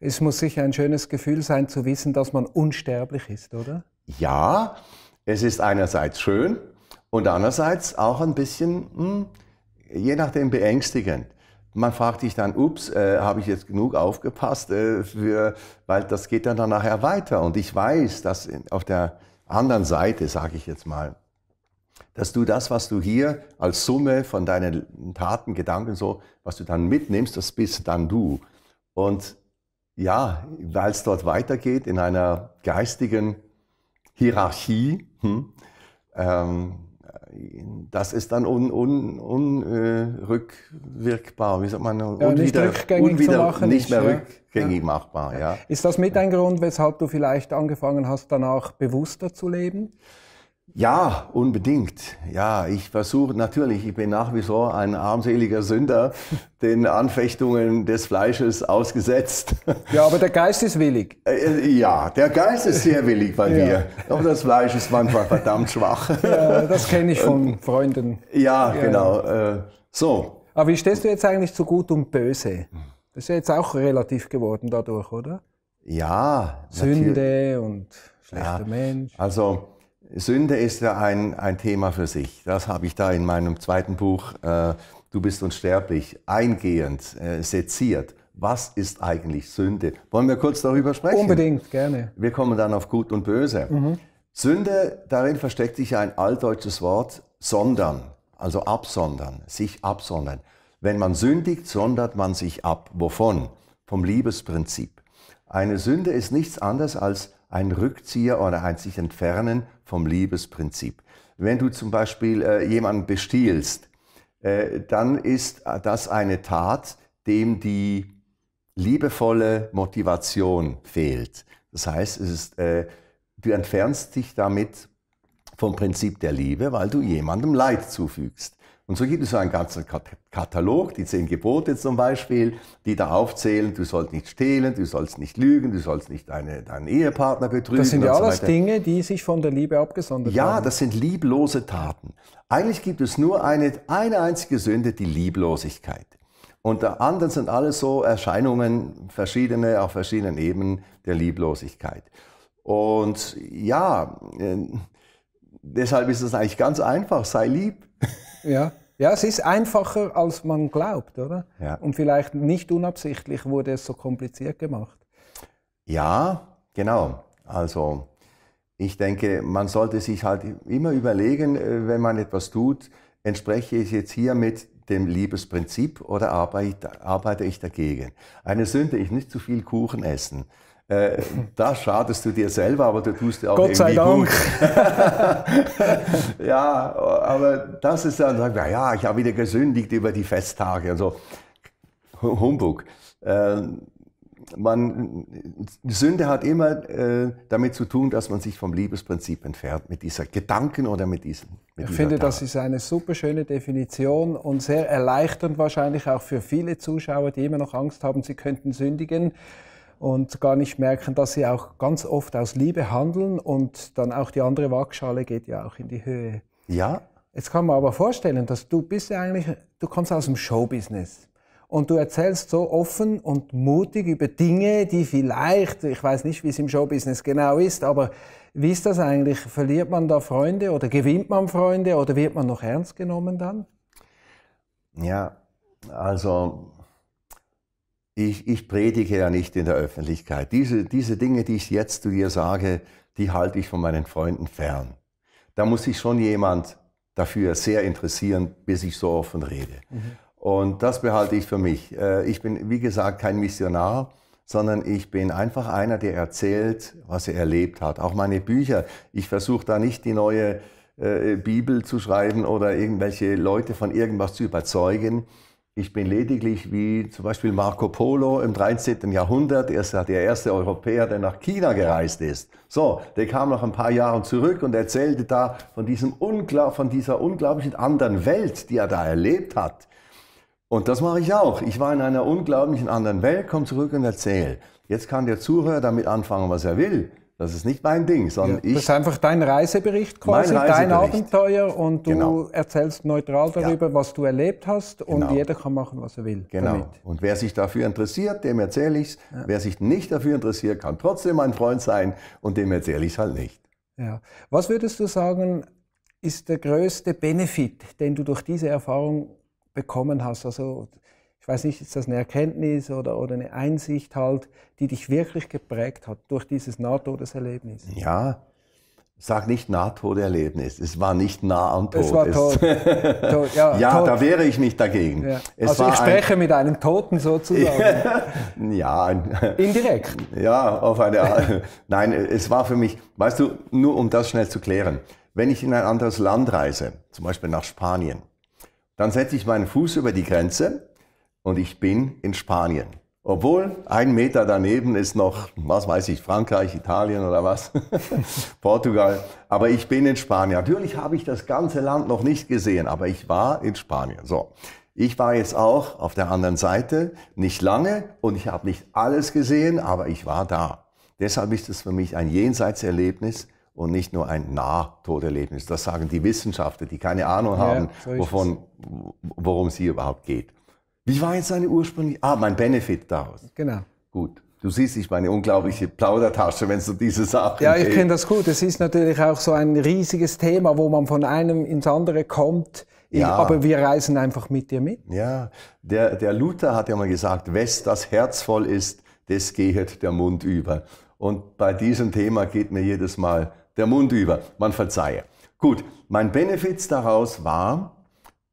Es muss sicher ein schönes Gefühl sein, zu wissen, dass man unsterblich ist, oder? Ja, es ist einerseits schön und andererseits auch ein bisschen, hm, je nachdem, beängstigend man fragt sich dann, ups, äh, habe ich jetzt genug aufgepasst, äh, für, weil das geht dann, nachher weiter. Und ich weiß, dass auf der anderen Seite, sage ich jetzt mal, dass du das, was du hier als Summe von deinen Taten, Gedanken so, was du dann mitnimmst, das bist dann du. Und ja, weil es dort weitergeht in einer geistigen Hierarchie, hm, ähm, das ist dann unrückwirkbar, un, un, äh, wie sagt man, ja, unwieder, nicht, unwieder, nicht mehr ja. rückgängig ja. machbar. Ja. Ist das mit ein Grund, weshalb du vielleicht angefangen hast, danach bewusster zu leben? Ja, unbedingt. Ja, ich versuche natürlich, ich bin nach wie vor ein armseliger Sünder, den Anfechtungen des Fleisches ausgesetzt. Ja, aber der Geist ist willig. Äh, äh, ja, der Geist ist sehr willig bei ja. mir. Aber das Fleisch ist manchmal verdammt schwach. Ja, das kenne ich von Freunden. Ja, genau. Äh, so. Aber wie stehst du jetzt eigentlich zu gut und böse? Das ist ja jetzt auch relativ geworden dadurch, oder? Ja. Sünde und schlechter ja, Mensch. Also Sünde ist ja ein, ein Thema für sich. Das habe ich da in meinem zweiten Buch, äh, Du bist unsterblich, eingehend äh, seziert. Was ist eigentlich Sünde? Wollen wir kurz darüber sprechen? Unbedingt, gerne. Wir kommen dann auf Gut und Böse. Mhm. Sünde, darin versteckt sich ein altdeutsches Wort, sondern, also absondern, sich absondern. Wenn man sündigt, sondert man sich ab. Wovon? Vom Liebesprinzip. Eine Sünde ist nichts anderes als ein Rückzieher oder ein sich entfernen vom Liebesprinzip. Wenn du zum Beispiel äh, jemanden bestiehlst, äh, dann ist äh, das eine Tat, dem die liebevolle Motivation fehlt. Das heißt, es ist, äh, du entfernst dich damit vom Prinzip der Liebe, weil du jemandem Leid zufügst. Und so gibt es so einen ganzen Katalog, die zehn Gebote zum Beispiel, die da aufzählen, du sollst nicht stehlen, du sollst nicht lügen, du sollst nicht deine, deinen Ehepartner betrügen. Das sind ja alles so Dinge, die sich von der Liebe abgesondert ja, haben. Ja, das sind lieblose Taten. Eigentlich gibt es nur eine, eine einzige Sünde, die Lieblosigkeit. Unter anderem sind alles so Erscheinungen, verschiedene, auf verschiedenen Ebenen der Lieblosigkeit. Und ja, ähm, deshalb ist es eigentlich ganz einfach, sei lieb. Ja. Ja, es ist einfacher, als man glaubt, oder? Ja. Und vielleicht nicht unabsichtlich wurde es so kompliziert gemacht. Ja, genau. Also ich denke, man sollte sich halt immer überlegen, äh, wenn man etwas tut, entspreche ich jetzt hier mit dem Liebesprinzip oder arbeite, ich dagegen? Eine Sünde, ist nicht zu viel Kuchen essen. Äh, da schadest du dir selber, aber du tust dir auch Gott sei Dank. gut. ja, aber das ist dann, sagt, naja, ich habe wieder gesündigt über die Festtage und so. Humbug. Äh, man, Sünde hat immer äh, damit zu tun, dass man sich vom Liebesprinzip entfernt, mit dieser Gedanken oder mit diesem. Mit ich finde, Tat. das ist eine super schöne Definition und sehr erleichternd wahrscheinlich auch für viele Zuschauer, die immer noch Angst haben, sie könnten sündigen und gar nicht merken, dass sie auch ganz oft aus Liebe handeln und dann auch die andere Waagschale geht ja auch in die Höhe. Ja. Jetzt kann man aber vorstellen, dass du bist ja eigentlich, du kommst aus dem Showbusiness und du erzählst so offen und mutig über Dinge, die vielleicht, ich weiß nicht, wie es im Showbusiness genau ist, aber wie ist das eigentlich? Verliert man da Freunde oder gewinnt man Freunde oder wird man noch ernst genommen dann? Ja, also ich, ich predige ja nicht in der Öffentlichkeit. Diese, diese Dinge, die ich jetzt zu dir sage, die halte ich von meinen Freunden fern. Da muss sich schon jemand dafür sehr interessieren, bis ich so offen rede. Mhm. Und das behalte ich für mich. Äh, ich bin, wie gesagt, kein Missionar, sondern ich bin einfach einer, der erzählt, was er erlebt hat. Auch meine Bücher. Ich versuche da nicht die neue äh, Bibel zu schreiben oder irgendwelche Leute von irgendwas zu überzeugen, ich bin lediglich wie zum Beispiel Marco Polo im 13. Jahrhundert, er ist der erste Europäer, der nach China gereist ist. So, der kam nach ein paar Jahren zurück und erzählte da von, diesem Ungla von dieser unglaublichen anderen Welt, die er da erlebt hat. Und das mache ich auch. Ich war in einer unglaublichen anderen Welt, komme zurück und erzähle. Jetzt kann der Zuhörer damit anfangen, was er will. Das ist nicht mein Ding, sondern ja, ich. Das ist einfach dein Reisebericht quasi, Reisebericht. dein Abenteuer und du genau. erzählst neutral darüber, ja. was du erlebt hast und genau. jeder kann machen, was er will. Genau. Damit. Und wer sich dafür interessiert, dem erzähle ich's. Ja. Wer sich nicht dafür interessiert, kann trotzdem mein Freund sein und dem erzähle ich es halt nicht. Ja. Was würdest du sagen, ist der größte Benefit, den du durch diese Erfahrung bekommen hast? Also ich weiß nicht, ist das eine Erkenntnis oder, oder eine Einsicht halt, die dich wirklich geprägt hat durch dieses Nahtodeserlebnis? Ja, sag nicht Nahtoderlebnis. Es war nicht nah am Tod. Es war tot. tot ja, ja tot. da wehre ich mich dagegen. Ja. also ich spreche ein... mit einem Toten sozusagen. ja. Ein... Indirekt. Ja, auf eine Art. Nein, es war für mich, weißt du, nur um das schnell zu klären. Wenn ich in ein anderes Land reise, zum Beispiel nach Spanien, dann setze ich meinen Fuß über die Grenze und ich bin in Spanien. Obwohl ein Meter daneben ist noch, was weiß ich, Frankreich, Italien oder was, Portugal. Aber ich bin in Spanien. Natürlich habe ich das ganze Land noch nicht gesehen, aber ich war in Spanien. So. Ich war jetzt auch auf der anderen Seite, nicht lange und ich habe nicht alles gesehen, aber ich war da. Deshalb ist es für mich ein Jenseitserlebnis und nicht nur ein Nahtoderlebnis. Das sagen die Wissenschaftler, die keine Ahnung haben, ja, wovon, worum es hier überhaupt geht. Wie war jetzt seine ursprüngliche? Ah, mein Benefit daraus. Genau. Gut. Du siehst, ich meine unglaubliche Plaudertasche, wenn es so diese Sachen Ja, ich kenne das gut. Es ist natürlich auch so ein riesiges Thema, wo man von einem ins andere kommt. ja. aber wir reisen einfach mit dir mit. Ja, der, der Luther hat ja mal gesagt, wes das Herz voll ist, des gehet der Mund über. Und bei diesem Thema geht mir jedes Mal der Mund über. Man verzeihe. Gut, mein Benefit daraus war,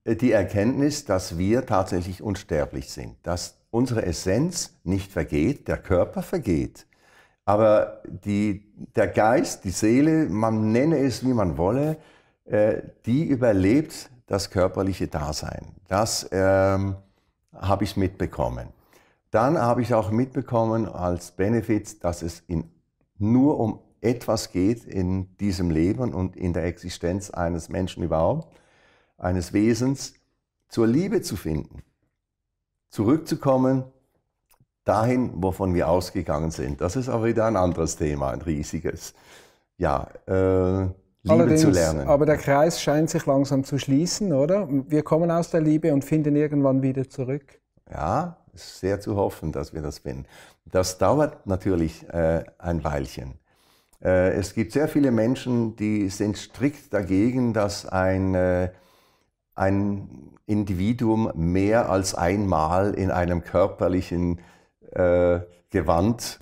äh, die Erkenntnis, dass wir tatsächlich unsterblich sind, dass unsere Essenz nicht vergeht, der Körper vergeht, aber die, der Geist, die Seele, man nenne es wie man wolle, äh, die überlebt das körperliche Dasein. Das ähm, habe ich mitbekommen. Dann habe ich auch mitbekommen als Benefit, dass es in, nur um etwas geht in diesem Leben und in der Existenz eines Menschen überhaupt eines Wesens zur Liebe zu finden. Zurückzukommen dahin, wovon wir ausgegangen sind. Das ist aber wieder ein anderes Thema, ein riesiges. Ja, äh, Liebe Allerdings, zu lernen. Aber der Kreis scheint sich langsam zu schließen, oder? Wir kommen aus der Liebe und finden irgendwann wieder zurück. Ja, ist sehr zu hoffen, dass wir das finden. Das dauert natürlich äh, ein Weilchen. Äh, es gibt sehr viele Menschen, die sind strikt dagegen, dass ein äh, ein Individuum mehr als einmal in einem körperlichen äh, Gewand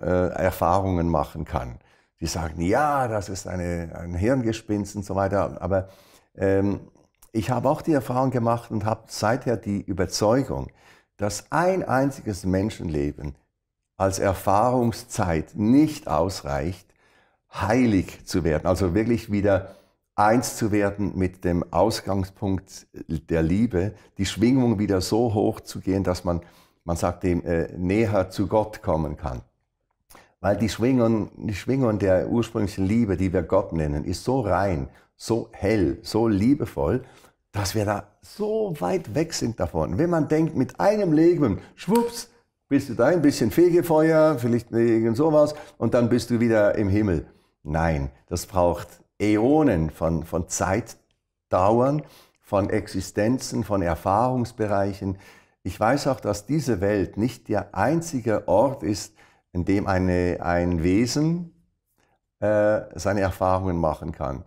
äh, Erfahrungen machen kann. Die sagen, ja, das ist eine, ein Hirngespinst und so weiter. Aber ähm, ich habe auch die Erfahrung gemacht und habe seither die Überzeugung, dass ein einziges Menschenleben als Erfahrungszeit nicht ausreicht, heilig zu werden. Also wirklich wieder eins zu werden mit dem Ausgangspunkt der Liebe, die Schwingung wieder so hoch zu gehen, dass man, man sagt dem, äh, näher zu Gott kommen kann. Weil die Schwingung, die Schwingung der ursprünglichen Liebe, die wir Gott nennen, ist so rein, so hell, so liebevoll, dass wir da so weit weg sind davon. Wenn man denkt, mit einem Leben, schwupps, bist du da ein bisschen Fegefeuer, vielleicht irgend sowas, und dann bist du wieder im Himmel. Nein, das braucht Äonen von, von Zeit von Existenzen, von Erfahrungsbereichen. Ich weiß auch, dass diese Welt nicht der einzige Ort ist, in dem eine, ein Wesen äh, seine Erfahrungen machen kann.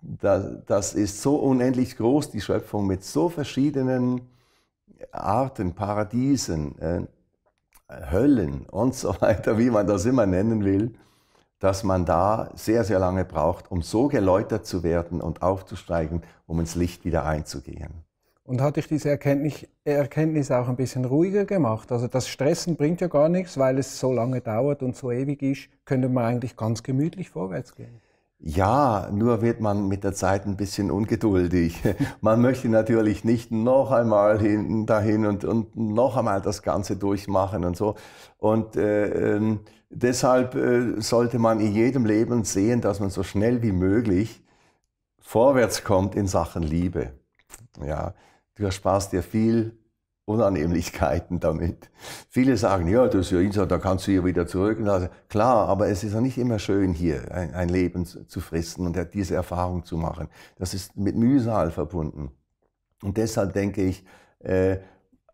Das, das, ist so unendlich groß, die Schöpfung mit so verschiedenen Arten, Paradiesen, äh, Höllen und so weiter, wie man das immer nennen will dass man da sehr, sehr lange braucht, um so geläutert zu werden und aufzusteigen, um ins Licht wieder einzugehen. Und hat dich diese Erkenntnis, Erkenntnis auch ein bisschen ruhiger gemacht? Also das Stressen bringt ja gar nichts, weil es so lange dauert und so ewig ist, könnte man eigentlich ganz gemütlich vorwärts gehen. Ja, nur wird man mit der Zeit ein bisschen ungeduldig. Man möchte natürlich nicht noch einmal hinten dahin und, und noch einmal das Ganze durchmachen und so. Und äh, ähm, Deshalb äh, sollte man in jedem Leben sehen, dass man so schnell wie möglich vorwärts kommt in Sachen Liebe. Ja, du ersparst dir viel Unannehmlichkeiten damit. Viele sagen, ja, das ist ja Insel, da kannst du hier wieder zurück. Also, klar, aber es ist ja nicht immer schön, hier ein, ein Leben zu fristen und diese Erfahrung zu machen. Das ist mit Mühsal verbunden. Und deshalb denke ich, äh,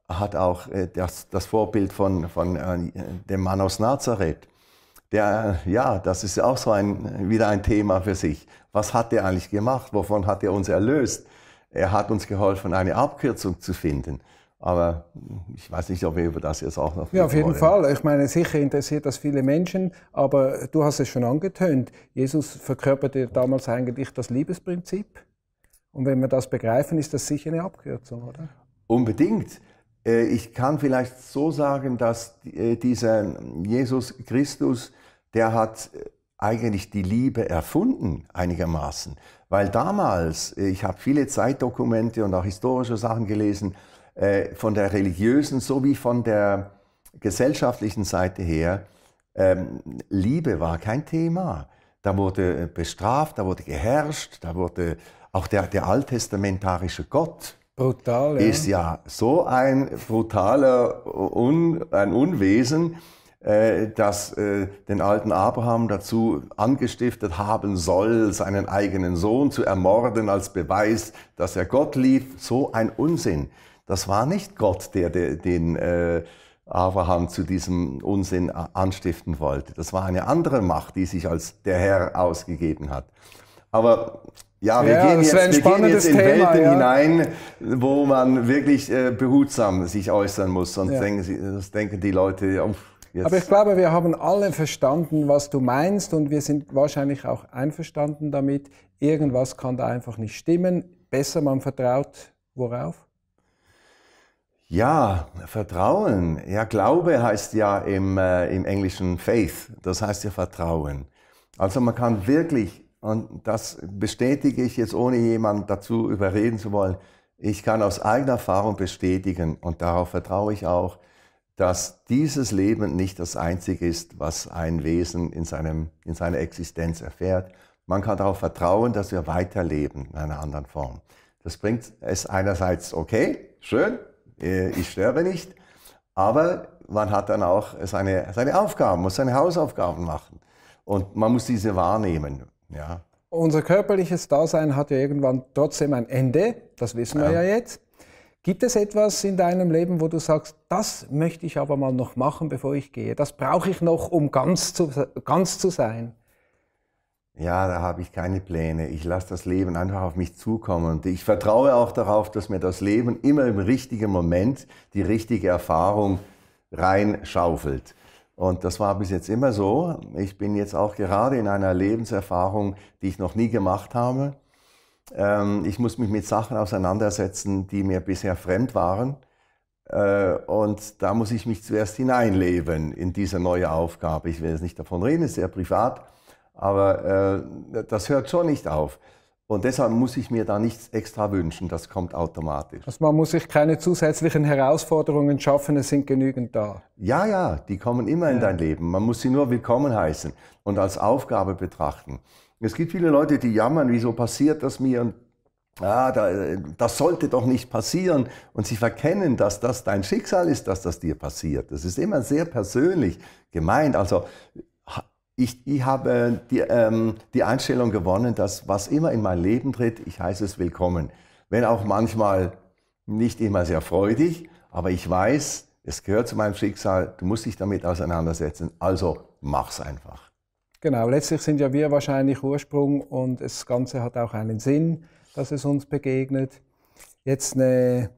hat auch äh, das, das Vorbild von, von äh, dem Mann aus Nazareth. Der, äh, ja, das ist auch so ein, wieder ein Thema für sich. Was hat er eigentlich gemacht? Wovon hat er uns erlöst? Er hat uns geholfen, eine Abkürzung zu finden. Aber ich weiß nicht, ob wir über das jetzt auch noch. Ja, auf jeden wollen. Fall. Ich meine, sicher interessiert das viele Menschen, aber du hast es schon angetönt. Jesus verkörperte damals eigentlich das Liebesprinzip. Und wenn wir das begreifen, ist das sicher eine Abkürzung, oder? Unbedingt. Äh, ich kann vielleicht so sagen, dass äh, dieser Jesus Christus, der hat äh, eigentlich die Liebe erfunden einigermaßen. Weil damals, ich habe viele Zeitdokumente und auch historische Sachen gelesen, von der religiösen sowie von der gesellschaftlichen Seite her, ähm, Liebe war kein Thema. Da wurde bestraft, da wurde geherrscht, da wurde auch der, der alttestamentarische Gott Brutal, ja. ist ja so ein brutaler Un, ein Unwesen, äh, das äh, den alten Abraham dazu angestiftet haben soll, seinen eigenen Sohn zu ermorden als Beweis, dass er Gott lief. So ein Unsinn. Das war nicht Gott, der, der den äh, Abraham zu diesem Unsinn anstiften wollte. Das war eine andere Macht, die sich als der Herr ausgegeben hat. Aber ja, wir ja, gehen jetzt, wir gehen jetzt in Thema, Welten ja. hinein, wo man wirklich äh, behutsam sich äußern muss, sonst ja. denken, sie, sonst denken die Leute, oh, jetzt. Aber ich glaube, wir haben alle verstanden, was du meinst und wir sind wahrscheinlich auch einverstanden damit, irgendwas kann da einfach nicht stimmen. Besser, man vertraut worauf? Ja, Vertrauen. Ja, Glaube heißt ja im, äh, im Englischen Faith, das heißt ja Vertrauen. Also man kann wirklich und das bestätige ich jetzt, ohne jemanden dazu überreden zu wollen. Ich kann aus eigener Erfahrung bestätigen und darauf vertraue ich auch, dass dieses Leben nicht das einzige ist, was ein Wesen in, seinem, in seiner Existenz erfährt. Man kann darauf vertrauen, dass wir weiterleben in einer anderen Form. Das bringt es einerseits, okay, schön, äh, ich sterbe nicht, aber man hat dann auch seine, seine Aufgaben, muss seine Hausaufgaben machen. Und man muss diese wahrnehmen. Ja. Unser körperliches Dasein hat ja irgendwann trotzdem ein Ende, das wissen wir ja, ja jetzt. Gibt es etwas in deinem Leben, wo du sagst, das möchte ich aber mal noch machen, bevor ich gehe? Das brauche ich noch, um ganz zu, ganz zu sein? Ja, da habe ich keine Pläne. Ich lasse das Leben einfach auf mich zukommen. Und ich vertraue auch darauf, dass mir das Leben immer im richtigen Moment die richtige Erfahrung reinschaufelt. Und das war bis jetzt immer so. Ich bin jetzt auch gerade in einer Lebenserfahrung, die ich noch nie gemacht habe. Ähm, ich muss mich mit Sachen auseinandersetzen, die mir bisher fremd waren. Äh, und da muss ich mich zuerst hineinleben in diese neue Aufgabe. Ich will jetzt nicht davon reden, ist sehr privat, aber äh, das hört schon nicht auf. Und deshalb muss ich mir da nichts extra wünschen, das kommt automatisch. Also man muss sich keine zusätzlichen Herausforderungen schaffen, es sind genügend da. Ja, ja, die kommen immer ja. in dein Leben. Man muss sie nur willkommen heißen und als Aufgabe betrachten. Es gibt viele Leute, die jammern, wieso passiert das mir und ah, da, das sollte doch nicht passieren. Und sie verkennen, dass das dein Schicksal ist, dass das dir passiert. Das ist immer sehr persönlich gemeint. Also ich, ich habe äh, die, ähm, die Einstellung gewonnen, dass was immer in mein Leben tritt, ich heiße es willkommen. Wenn auch manchmal nicht immer sehr freudig, aber ich weiß, es gehört zu meinem Schicksal, du musst dich damit auseinandersetzen, also mach's einfach. Genau, letztlich sind ja wir wahrscheinlich Ursprung und das Ganze hat auch einen Sinn, dass es uns begegnet. Jetzt eine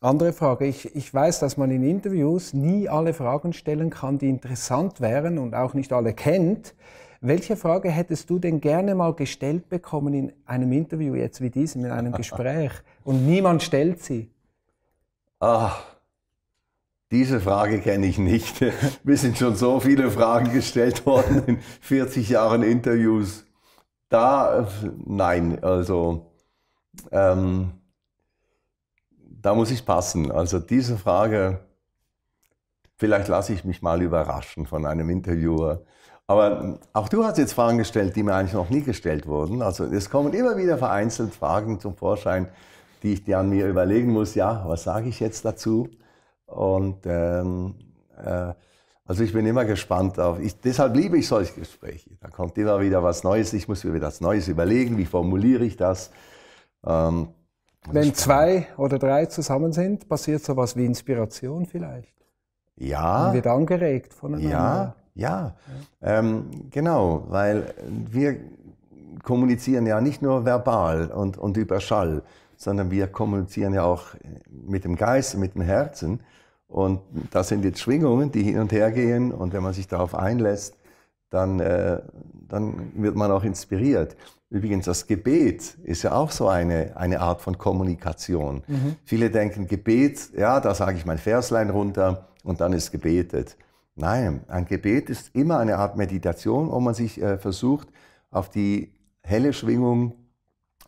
andere Frage. Ich, ich weiß, dass man in Interviews nie alle Fragen stellen kann, die interessant wären und auch nicht alle kennt. Welche Frage hättest du denn gerne mal gestellt bekommen in einem Interview jetzt wie diesem, in einem Gespräch? Und niemand stellt sie. Ach, diese Frage kenne ich nicht. Mir sind schon so viele Fragen gestellt worden in 40 Jahren Interviews. Da, äh, nein, also ähm, da muss ich passen. Also diese Frage, vielleicht lasse ich mich mal überraschen von einem Interviewer. Aber auch du hast jetzt Fragen gestellt, die mir eigentlich noch nie gestellt wurden. Also es kommen immer wieder vereinzelt Fragen zum Vorschein, die ich dir an mir überlegen muss. Ja, was sage ich jetzt dazu? Und ähm, äh, also ich bin immer gespannt auf. Ich, deshalb liebe ich solche Gespräche. Da kommt immer wieder was Neues. Ich muss mir wieder was Neues überlegen. Wie formuliere ich das? Ähm, wenn zwei oder drei zusammen sind, passiert sowas wie Inspiration vielleicht. Ja. Man wird angeregt voneinander. Ja, ja. ja. Ähm, genau, weil wir kommunizieren ja nicht nur verbal und, und über Schall, sondern wir kommunizieren ja auch mit dem Geist, mit dem Herzen. Und das sind jetzt Schwingungen, die hin und her gehen. Und wenn man sich darauf einlässt, dann, äh, dann wird man auch inspiriert. Übrigens, das Gebet ist ja auch so eine, eine Art von Kommunikation. Mhm. Viele denken, Gebet, ja, da sage ich mein Verslein runter und dann ist gebetet. Nein, ein Gebet ist immer eine Art Meditation, wo man sich äh, versucht, auf die helle Schwingung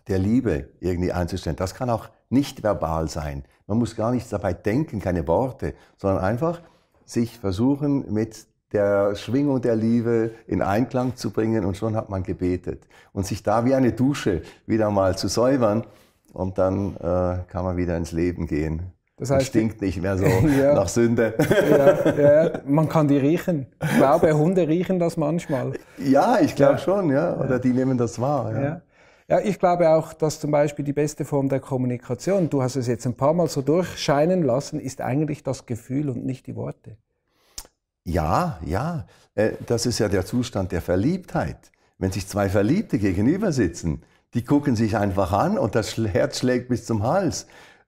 der Liebe irgendwie einzustellen. Das kann auch nicht verbal sein. Man muss gar nichts dabei denken, keine Worte, sondern einfach sich versuchen, mit der Schwingung der Liebe in Einklang zu bringen und schon hat man gebetet. Und sich da wie eine Dusche wieder mal zu säubern und dann äh, kann man wieder ins Leben gehen. Das heißt, stinkt nicht mehr so ja, nach Sünde. Ja, ja, man kann die riechen. Ich glaube, Hunde riechen das manchmal. Ja, ich glaube schon, ja. Oder die nehmen das wahr. Ja, ich glaube auch, dass zum Beispiel die beste Form der Kommunikation, du hast es jetzt ein paar Mal so durchscheinen lassen, ist eigentlich das Gefühl und nicht die Worte. Ja, ja, äh, das ist ja der Zustand der Verliebtheit. Wenn sich zwei Verliebte gegenüber sitzen, die gucken sich einfach an und das Herz schlägt bis zum Hals.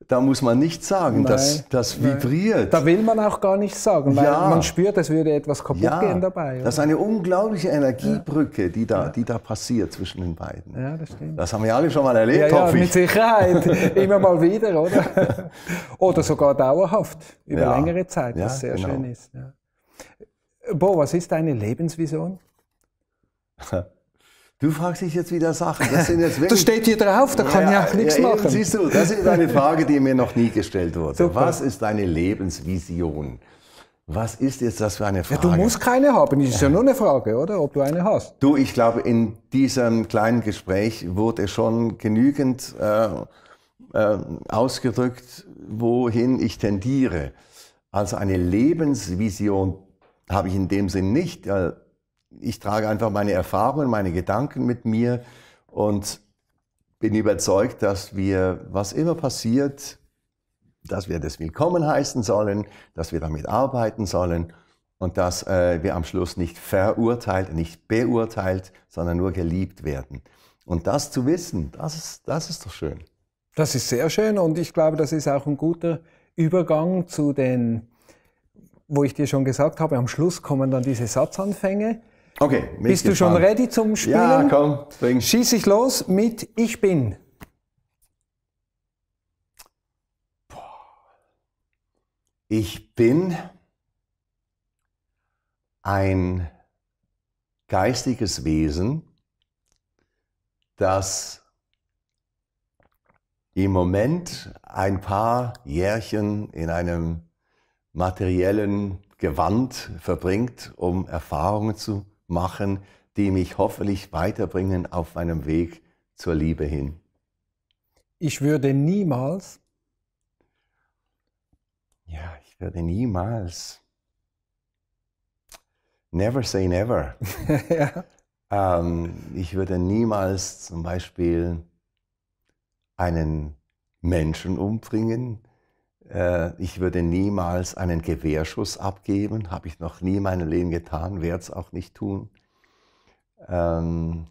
Da muss man nichts sagen, nein, das, das vibriert. Da will man auch gar nichts sagen, weil ja. man spürt, es würde etwas kaputt ja. gehen dabei. Oder? Das ist eine unglaubliche Energiebrücke, die da, ja. die da passiert zwischen den beiden. Ja, das stimmt. Das haben wir alle schon mal erlebt, ja, hoffe ich. Mit Sicherheit, immer mal wieder, oder? oder sogar dauerhaft, über längere Zeit, was sehr genau. schön ist. Bo, was ist deine Lebensvision? Du fragst dich jetzt wieder Sachen. Das, sind jetzt wirklich, das steht hier drauf, da kann ja, ich auch nichts ja, machen. Siehst du, das ist eine Frage, die mir noch nie gestellt wurde. Super. Was ist deine Lebensvision? Was ist jetzt das für eine Frage? Ja, du musst keine haben, das ist ja nur eine Frage, oder? Ob du eine hast. Du, ich glaube, in diesem kleinen Gespräch wurde schon genügend äh, äh, ausgedrückt, wohin ich tendiere. Also eine Lebensvision habe ich in dem Sinn nicht. Ich trage einfach meine Erfahrungen, meine Gedanken mit mir und bin überzeugt, dass wir, was immer passiert, dass wir das willkommen heißen sollen, dass wir damit arbeiten sollen und dass äh, wir am Schluss nicht verurteilt, nicht beurteilt, sondern nur geliebt werden. Und das zu wissen, das ist, das ist doch schön. Das ist sehr schön und ich glaube, das ist auch ein guter Übergang zu den wo ich dir schon gesagt habe, am Schluss kommen dann diese Satzanfänge. Okay, bist du schon ready zum Spielen? Ja, komm, bring. Schieß ich los mit Ich bin. Ich bin ein geistiges Wesen, das im Moment ein paar Jährchen in einem materiellen Gewand verbringt, um Erfahrungen zu machen, die mich hoffentlich weiterbringen auf meinem Weg zur Liebe hin. Ich würde niemals. Ja, ich würde niemals. Never say never. ja. ähm, ich würde niemals zum Beispiel einen Menschen umbringen, äh, ich würde niemals einen Gewehrschuss abgeben, habe ich noch nie in meinem Leben getan, werde es auch nicht tun. Ähm,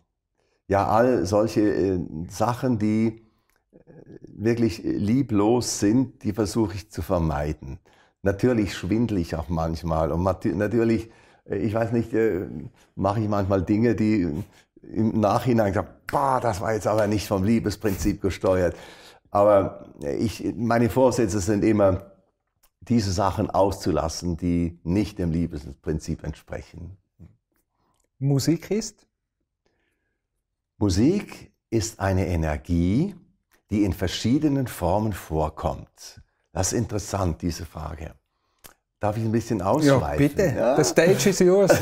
ja, all solche äh, Sachen, die äh, wirklich lieblos sind, die versuche ich zu vermeiden. Natürlich schwindel ich auch manchmal und natürlich, ich weiß nicht, mache ich manchmal Dinge, die im Nachhinein sagen, bah, das war jetzt aber nicht vom Liebesprinzip gesteuert. Aber ich, meine Vorsätze sind immer, diese Sachen auszulassen, die nicht dem Liebesprinzip entsprechen. Musik ist? Musik ist eine Energie, die in verschiedenen Formen vorkommt. Das ist interessant, diese Frage. Darf ich ein bisschen ausschweifen? Ja, bitte. Ja? The stage is yours.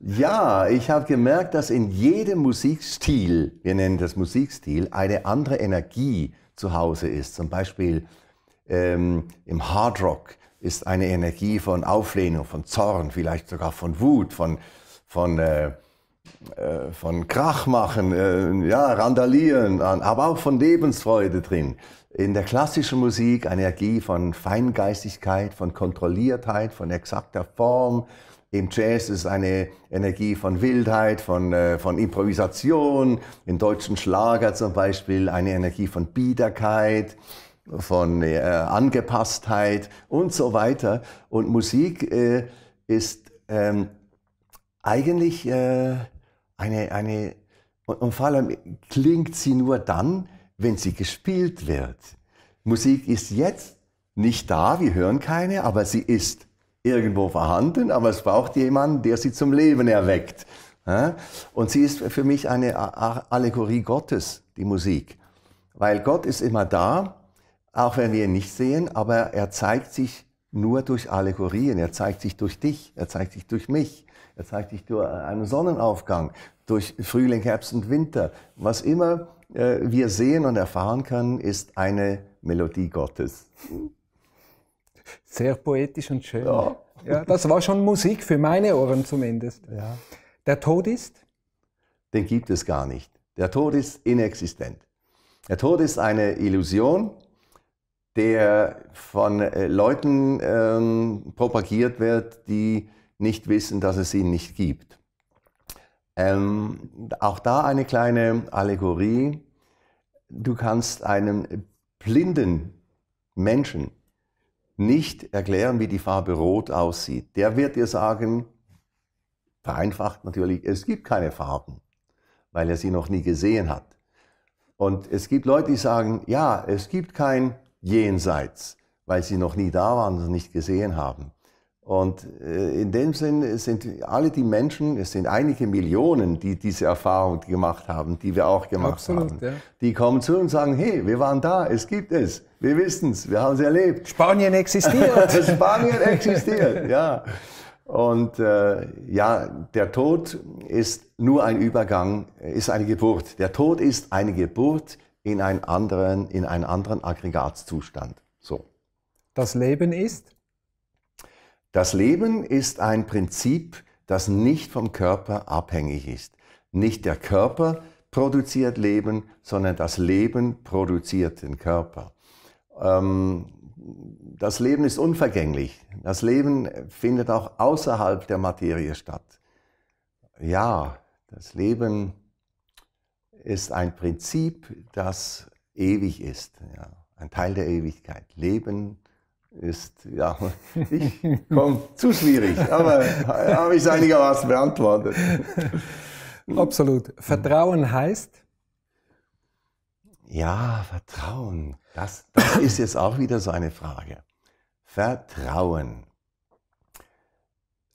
ja, ich habe gemerkt, dass in jedem Musikstil, wir nennen das Musikstil, eine andere Energie zu Hause ist. Zum Beispiel ähm, im Hardrock ist eine Energie von Auflehnung, von Zorn, vielleicht sogar von Wut, von, von, äh, äh, von Krach machen, äh, ja, randalieren, aber auch von Lebensfreude drin. In der klassischen Musik eine Energie von Feingeistigkeit, von Kontrolliertheit, von exakter Form, im Jazz ist eine Energie von Wildheit, von, äh, von Improvisation, im deutschen Schlager zum Beispiel eine Energie von Biederkeit, von äh, Angepasstheit und so weiter. Und Musik äh, ist ähm, eigentlich äh, eine, eine, und, und vor allem klingt sie nur dann, wenn sie gespielt wird. Musik ist jetzt nicht da, wir hören keine, aber sie ist da irgendwo vorhanden, aber es braucht jemanden, der sie zum Leben erweckt. Und sie ist für mich eine Allegorie Gottes, die Musik. Weil Gott ist immer da, auch wenn wir ihn nicht sehen, aber er zeigt sich nur durch Allegorien. Er zeigt sich durch dich, er zeigt sich durch mich, er zeigt sich durch einen Sonnenaufgang, durch Frühling, Herbst und Winter. Was immer äh, wir sehen und erfahren können, ist eine Melodie Gottes. Sehr poetisch und schön. Ja. ja. das war schon Musik für meine Ohren zumindest. Ja. Der Tod ist? Den gibt es gar nicht. Der Tod ist inexistent. Der Tod ist eine Illusion, der von äh, Leuten ähm, propagiert wird, die nicht wissen, dass es ihn nicht gibt. Ähm, auch da eine kleine Allegorie. Du kannst einem blinden Menschen nicht erklären, wie die Farbe Rot aussieht, der wird dir sagen, vereinfacht natürlich, es gibt keine Farben, weil er sie noch nie gesehen hat. Und es gibt Leute, die sagen, ja, es gibt kein Jenseits, weil sie noch nie da waren und nicht gesehen haben. Und äh, in dem Sinn sind alle die Menschen, es sind einige Millionen, die diese Erfahrung gemacht haben, die wir auch gemacht Absolut, haben. Ja. Die kommen zu uns und sagen, hey, wir waren da, es gibt es, wir wissen es, wir haben es erlebt. Spanien existiert. Spanien existiert, ja. Und äh, ja, der Tod ist nur ein Übergang, ist eine Geburt. Der Tod ist eine Geburt in einen anderen, in einen anderen Aggregatzustand. So. Das Leben ist? Das Leben ist ein Prinzip, das nicht vom Körper abhängig ist. Nicht der Körper produziert Leben, sondern das Leben produziert den Körper. Ähm, das Leben ist unvergänglich. Das Leben findet auch außerhalb der Materie statt. Ja, das Leben ist ein Prinzip, das ewig ist. Ja, ein Teil der Ewigkeit. Leben ist, ja, ich komme zu schwierig, aber habe ich es einigermaßen beantwortet. Absolut. Vertrauen heißt? Ja, Vertrauen. Das, das ist jetzt auch wieder so eine Frage. Vertrauen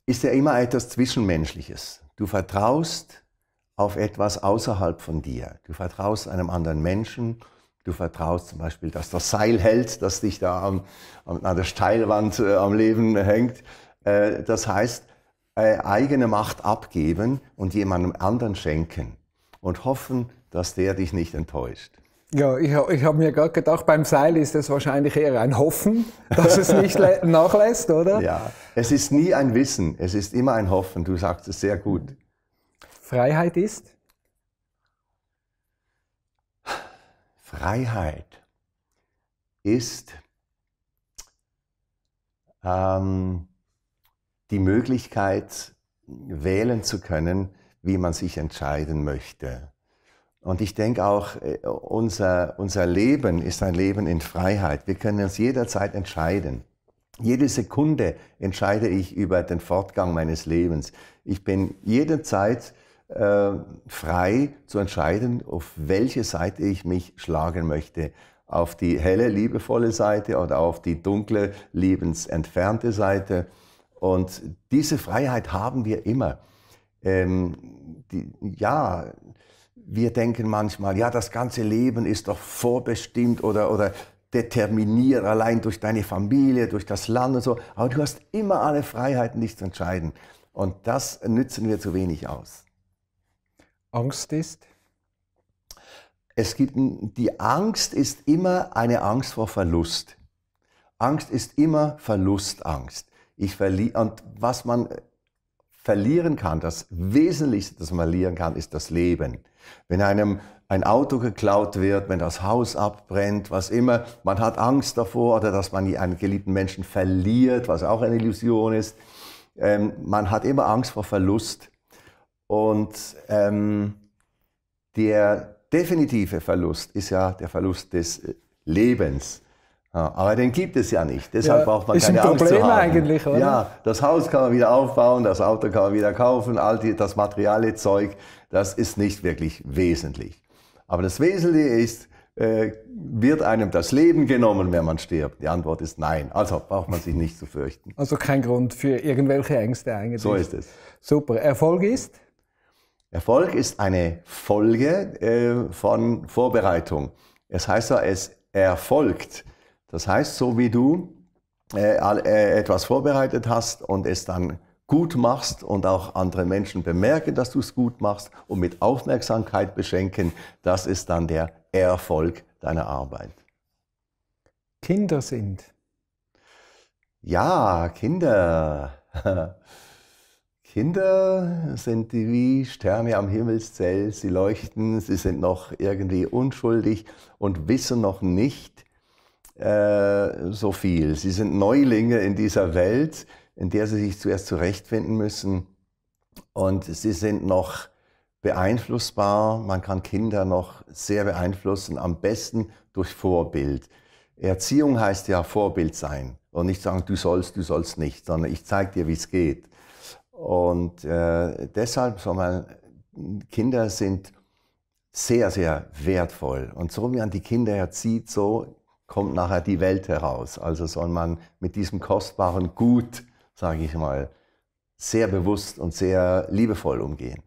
ist ja immer etwas Zwischenmenschliches. Du vertraust auf etwas außerhalb von dir. Du vertraust einem anderen Menschen, Du vertraust zum Beispiel, dass das Seil hält, das dich da am, an der Steilwand äh, am Leben hängt. Äh, das heißt, äh, eigene Macht abgeben und jemandem anderen schenken und hoffen, dass der dich nicht enttäuscht. Ja, ich, ich habe mir gerade gedacht, beim Seil ist es wahrscheinlich eher ein Hoffen, dass es nicht nachlässt, oder? Ja, es ist nie ein Wissen, es ist immer ein Hoffen, du sagst es sehr gut. Freiheit ist? Freiheit ist ähm, die Möglichkeit, wählen zu können, wie man sich entscheiden möchte. Und ich denke auch, äh, unser, unser Leben ist ein Leben in Freiheit. Wir können uns jederzeit entscheiden. Jede Sekunde entscheide ich über den Fortgang meines Lebens. Ich bin jederzeit äh, frei zu entscheiden, auf welche Seite ich mich schlagen möchte. Auf die helle, liebevolle Seite oder auf die dunkle, liebensentfernte Seite. Und diese Freiheit haben wir immer. Ähm, die, ja, wir denken manchmal, ja, das ganze Leben ist doch vorbestimmt oder, oder determiniert allein durch deine Familie, durch das Land und so. Aber du hast immer alle Freiheiten, dich zu entscheiden. Und das nützen wir zu wenig aus. Angst ist? Es gibt, die Angst ist immer eine Angst vor Verlust. Angst ist immer Verlustangst. Ich verli und was man äh, verlieren kann, das Wesentlichste, das man verlieren kann, ist das Leben. Wenn einem ein Auto geklaut wird, wenn das Haus abbrennt, was immer, man hat Angst davor oder dass man einen geliebten Menschen verliert, was auch eine Illusion ist. Ähm, man hat immer Angst vor Verlust. Und ähm, der definitive Verlust ist ja der Verlust des äh, Lebens. Aber den gibt es ja nicht. Deshalb ja, braucht man keine Angst zu haben. Ist ein Problem eigentlich, oder? Ja, das Haus kann man wieder aufbauen, das Auto kann man wieder kaufen, all die, das materielle Zeug, das ist nicht wirklich wesentlich. Aber das Wesentliche ist, äh, wird einem das Leben genommen, wenn man stirbt? Die Antwort ist nein. Also braucht man sich nicht zu fürchten. Also kein Grund für irgendwelche Ängste eigentlich. So ist es. Super. Erfolg ist? Erfolg ist eine Folge äh, von Vorbereitung. Es heißt ja, es erfolgt. Das heißt, so wie du äh, äh, etwas vorbereitet hast und es dann gut machst und auch andere Menschen bemerken, dass du es gut machst und mit Aufmerksamkeit beschenken, das ist dann der Erfolg deiner Arbeit. Kinder sind. Ja, Kinder. Kinder sind wie Sterne am Himmelszell. Sie leuchten, sie sind noch irgendwie unschuldig und wissen noch nicht äh, so viel. Sie sind Neulinge in dieser Welt, in der sie sich zuerst zurechtfinden müssen. Und sie sind noch beeinflussbar. Man kann Kinder noch sehr beeinflussen, am besten durch Vorbild. Erziehung heißt ja Vorbild sein und nicht sagen, du sollst, du sollst nicht, sondern ich zeige dir, wie es geht. Und äh, deshalb, sag mal, Kinder sind sehr, sehr wertvoll. Und so wie man die Kinder erzieht, so kommt nachher die Welt heraus. Also soll man mit diesem kostbaren Gut, sage ich mal, sehr bewusst und sehr liebevoll umgehen.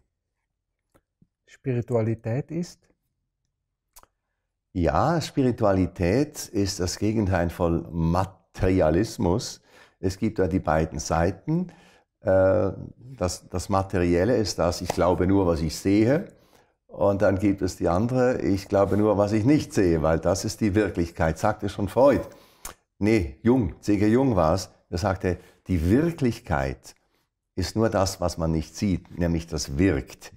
Spiritualität ist? Ja, Spiritualität ist das Gegenteil von Materialismus. Es gibt da die beiden Seiten. Äh, das, das Materielle ist das, ich glaube nur, was ich sehe. Und dann gibt es die andere, ich glaube nur, was ich nicht sehe, weil das ist die Wirklichkeit, sagte schon Freud. Nee, Jung, C.G. Jung war es, der sagte, die Wirklichkeit ist nur das, was man nicht sieht, nämlich das wirkt.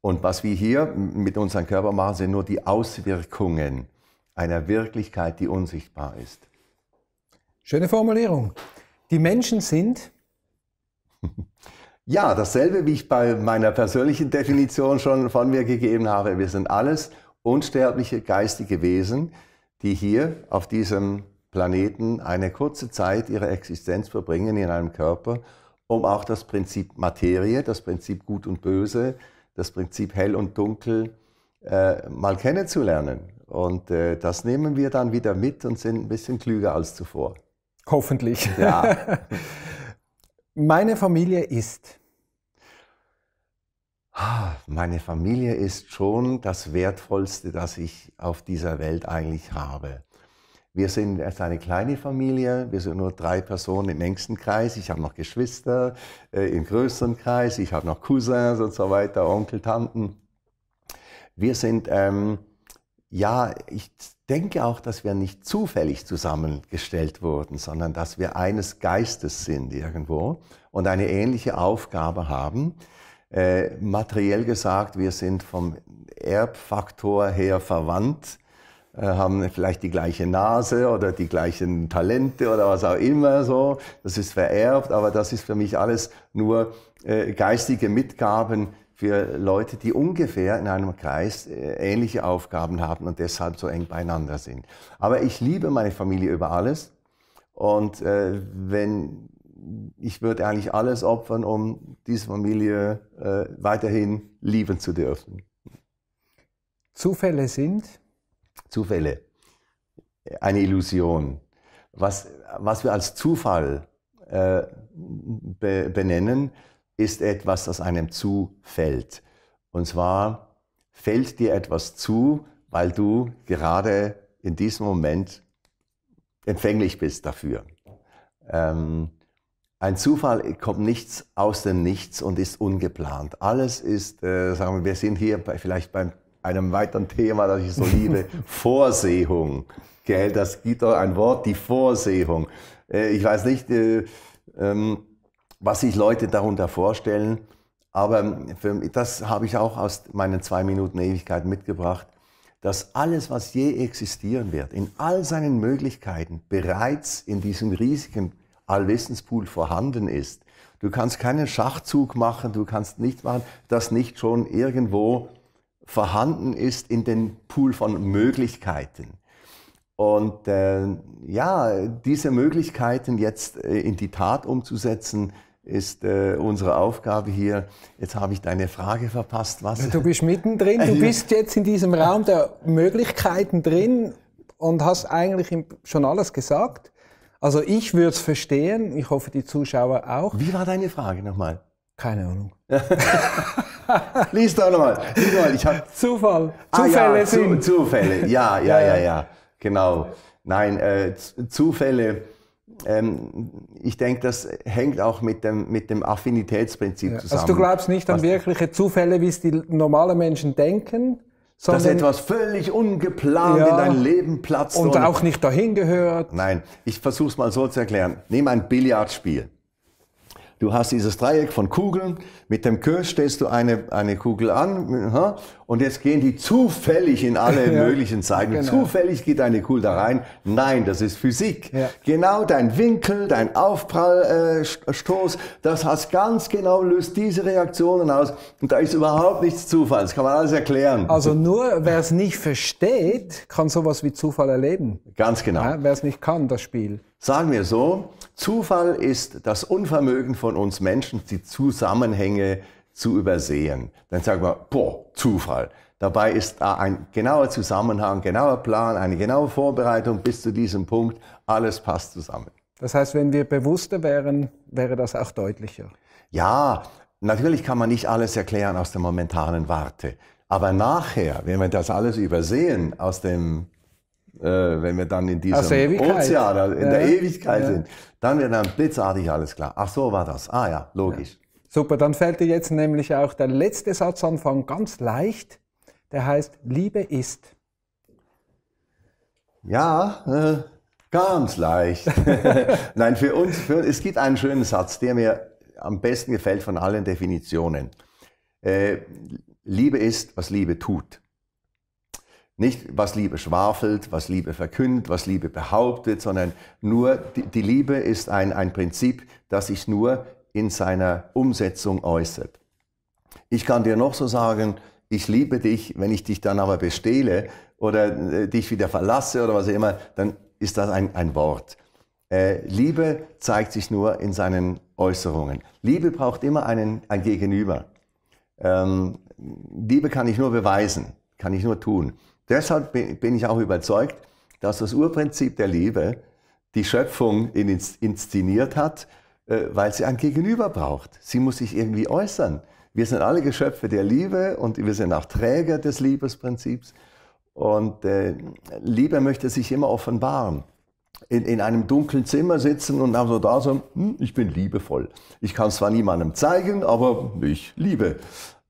Und was wir hier mit unserem Körper machen, sind nur die Auswirkungen einer Wirklichkeit, die unsichtbar ist. Schöne Formulierung. Die Menschen sind ja, dasselbe, wie ich bei meiner persönlichen Definition schon von mir gegeben habe. Wir sind alles unsterbliche geistige Wesen, die hier auf diesem Planeten eine kurze Zeit ihrer Existenz verbringen in einem Körper, um auch das Prinzip Materie, das Prinzip Gut und Böse, das Prinzip Hell und Dunkel äh, mal kennenzulernen. Und äh, das nehmen wir dann wieder mit und sind ein bisschen klüger als zuvor. Hoffentlich. Ja. Meine Familie ist. Ah, meine Familie ist schon das Wertvollste, das ich auf dieser Welt eigentlich habe. Wir sind erst eine kleine Familie, wir sind nur drei Personen im engsten Kreis. Ich habe noch Geschwister äh, im größeren Kreis, ich habe noch Cousins und so weiter, Onkel, Tanten. Wir sind, ähm, ja, ich denke auch, dass wir nicht zufällig zusammengestellt wurden, sondern dass wir eines Geistes sind irgendwo und eine ähnliche Aufgabe haben. Äh, materiell gesagt, wir sind vom Erbfaktor her verwandt, äh, haben vielleicht die gleiche Nase oder die gleichen Talente oder was auch immer so. Das ist vererbt, aber das ist für mich alles nur äh, geistige Mitgaben, für Leute, die ungefähr in einem Kreis äh, ähnliche Aufgaben haben und deshalb so eng beieinander sind. Aber ich liebe meine Familie über alles und äh, wenn ich würde eigentlich alles opfern, um diese Familie äh, weiterhin lieben zu dürfen. Zufälle sind? Zufälle. Eine Illusion. Was, was wir als Zufall äh, be benennen, ist etwas, das einem zufällt. Und zwar fällt dir etwas zu, weil du gerade in diesem Moment empfänglich bist dafür. Ähm, ein Zufall kommt nichts aus dem Nichts und ist ungeplant. Alles ist, äh, sagen wir, wir sind hier bei, vielleicht bei einem weiteren Thema, das ich so liebe, Vorsehung. Gell, das gibt doch ein Wort, die Vorsehung. Äh, ich weiß nicht, äh, ähm, was sich Leute darunter vorstellen. Aber ähm, für, das habe ich auch aus meinen zwei Minuten Ewigkeit mitgebracht, dass alles, was je existieren wird, in all seinen Möglichkeiten bereits in diesem riesigen Allwissenspool vorhanden ist. Du kannst keinen Schachzug machen, du kannst nichts machen, das nicht schon irgendwo vorhanden ist in dem Pool von Möglichkeiten. Und äh, ja, diese Möglichkeiten jetzt äh, in die Tat umzusetzen, ist äh, unsere Aufgabe hier. Jetzt habe ich deine Frage verpasst. Was? Du bist mittendrin, du bist jetzt in diesem Raum der Möglichkeiten drin und hast eigentlich schon alles gesagt. Also ich würde es verstehen, ich hoffe die Zuschauer auch. Wie war deine Frage nochmal? Keine Ahnung. Lies doch nochmal. hab... Zufall. Zufälle ah, ja, sind. Zu, Zufälle. Ja, ja, ja, ja. ja. Genau. Nein, äh, Zufälle. Ähm, ich denke, das hängt auch mit dem, mit dem Affinitätsprinzip ja. Also zusammen. Also du glaubst nicht an wirkliche Zufälle, wie es die normalen Menschen denken? Sondern dass etwas völlig ungeplant ja, in dein Leben platzt. Und, und auch nicht dahin gehört. Nein, ich versuche es mal so zu erklären. Nimm ein Billardspiel. Du hast dieses Dreieck von Kugeln. Mit dem Kurs stellst du eine, eine Kugel an und jetzt gehen die zufällig in alle ja, möglichen Zeiten. Genau. Zufällig geht eine Kugel da rein. Nein, das ist Physik. Ja. Genau dein Winkel, dein Aufprallstoß, äh, das hast ganz genau löst diese Reaktionen aus. Und da ist überhaupt nichts Zufall. Das kann man alles erklären. Also nur wer es nicht versteht, kann sowas wie Zufall erleben. Ganz genau. Ja, wer es nicht kann, das Spiel. Sagen wir so, Zufall ist das Unvermögen von uns Menschen, die Zusammenhänge zu übersehen. Dann sagen wir, boah, Zufall. Dabei ist da ein genauer Zusammenhang, genauer Plan, eine genaue Vorbereitung bis zu diesem Punkt. Alles passt zusammen. Das heißt, wenn wir bewusster wären, wäre das auch deutlicher. Ja, natürlich kann man nicht alles erklären aus der momentanen Warte. Aber nachher, wenn wir das alles übersehen aus dem äh, wenn wir dann in diesem Ozean, in ja, der Ewigkeit ja. sind, dann wird dann blitzartig alles klar. Ach so war das. Ah ja, logisch. Ja. Super, dann fällt dir jetzt nämlich auch der letzte Satzanfang ganz leicht. Der heißt Liebe ist. Ja, äh, ganz leicht. Nein, für uns, für, es gibt einen schönen Satz, der mir am besten gefällt von allen Definitionen. Äh, Liebe ist, was Liebe tut. Nicht, was Liebe schwafelt, was Liebe verkündet, was Liebe behauptet, sondern nur die, die Liebe ist ein, ein Prinzip, das ich nur in seiner Umsetzung äußert. Ich kann dir noch so sagen, ich liebe dich, wenn ich dich dann aber bestehle oder äh, dich wieder verlasse oder was auch immer, dann ist das ein, ein Wort. Äh, Liebe zeigt sich nur in seinen Äußerungen. Liebe braucht immer einen, ein Gegenüber. Ähm, Liebe kann ich nur beweisen, kann ich nur tun. Deshalb bin ich auch überzeugt, dass das Urprinzip der Liebe die Schöpfung inszeniert hat äh, weil sie ein Gegenüber braucht. Sie muss sich irgendwie äußern. Wir sind alle Geschöpfe der Liebe und wir sind auch Träger des Liebesprinzips. Und äh, Liebe möchte sich immer offenbaren. In, in einem dunklen Zimmer sitzen und dann so da sagen, hm, ich bin liebevoll. Ich kann zwar niemandem zeigen, aber ich liebe.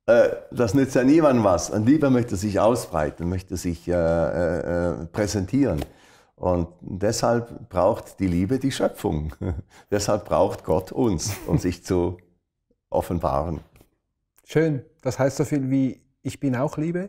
Äh, das nützt ja niemandem was. Und Liebe möchte sich ausbreiten, möchte sich äh, äh, äh präsentieren. Und deshalb braucht die Liebe die Schöpfung. deshalb braucht Gott uns, um sich zu offenbaren. Schön. Das heißt so viel wie ich bin auch Liebe.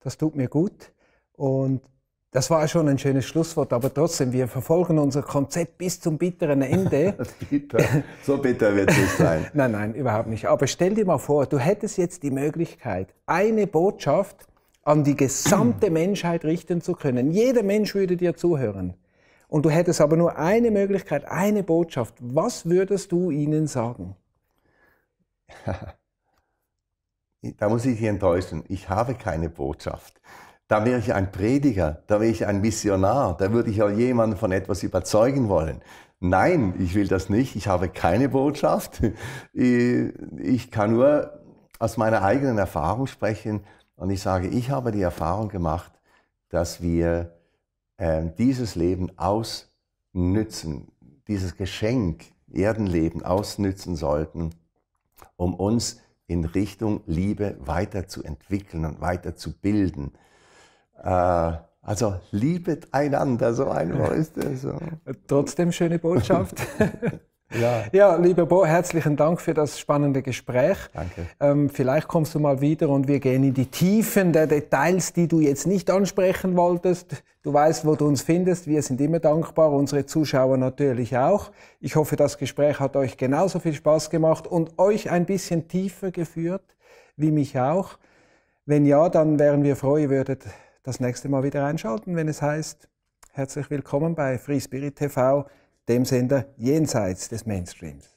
Das tut mir gut. Und das war schon ein schönes Schlusswort, aber trotzdem, wir verfolgen unser Konzept bis zum bitteren Ende. bitter. So bitter wird es nicht sein. nein, nein, überhaupt nicht. Aber stell dir mal vor, du hättest jetzt die Möglichkeit, eine Botschaft an die gesamte Menschheit richten zu können. Jeder Mensch würde dir zuhören. Und du hättest aber nur eine Möglichkeit, eine Botschaft. Was würdest du ihnen sagen? Da muss ich dich enttäuschen. Ich habe keine Botschaft. Da wäre ich ein Prediger, da wäre ich ein Missionar, da würde ich auch jemanden von etwas überzeugen wollen. Nein, ich will das nicht. Ich habe keine Botschaft. Ich kann nur aus meiner eigenen Erfahrung sprechen und ich sage, ich habe die Erfahrung gemacht, dass wir äh, dieses Leben ausnützen, dieses Geschenk Erdenleben ausnützen sollten, um uns in Richtung Liebe weiterzuentwickeln und weiterzubilden. Äh, also liebet einander, so einfach ist es. Trotzdem schöne Botschaft. Ja. ja, lieber Bo, herzlichen Dank für das spannende Gespräch. Danke. Ähm, vielleicht kommst du mal wieder und wir gehen in die Tiefen der Details, die du jetzt nicht ansprechen wolltest. Du weißt, wo du uns findest. Wir sind immer dankbar, unsere Zuschauer natürlich auch. Ich hoffe, das Gespräch hat euch genauso viel Spaß gemacht und euch ein bisschen tiefer geführt, wie mich auch. Wenn ja, dann wären wir froh, ihr würdet das nächste Mal wieder einschalten, wenn es heißt, herzlich willkommen bei Free Spirit TV dem Sender jenseits des Mainstreams.